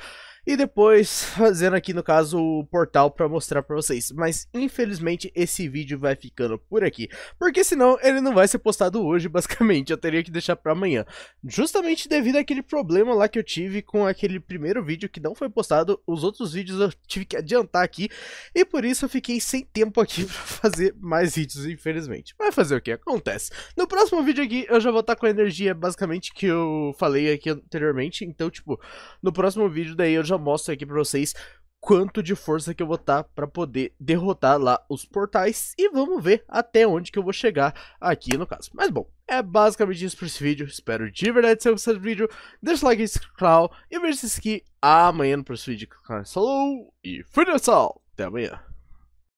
e depois fazendo aqui no caso o portal para mostrar para vocês. Mas infelizmente esse vídeo vai ficando por aqui, porque senão ele não vai ser postado hoje, basicamente, eu teria que deixar para amanhã. Justamente devido àquele problema lá que eu tive com aquele primeiro vídeo que não foi postado, os outros vídeos eu tive que adiantar aqui, e por isso eu fiquei sem tempo aqui para fazer mais vídeos, infelizmente. Vai fazer o que acontece. No próximo vídeo aqui eu já vou estar tá com a energia basicamente que eu falei aqui anteriormente, então tipo, no próximo vídeo daí eu já já mostro aqui pra vocês quanto de força que eu vou estar tá para poder derrotar lá os portais e vamos ver até onde que eu vou chegar aqui no caso. Mas bom, é basicamente isso para esse vídeo, espero de verdade você gostado do vídeo, deixa o like nesse canal e veja-se aqui amanhã no próximo vídeo. Falou e fui pessoal, até amanhã.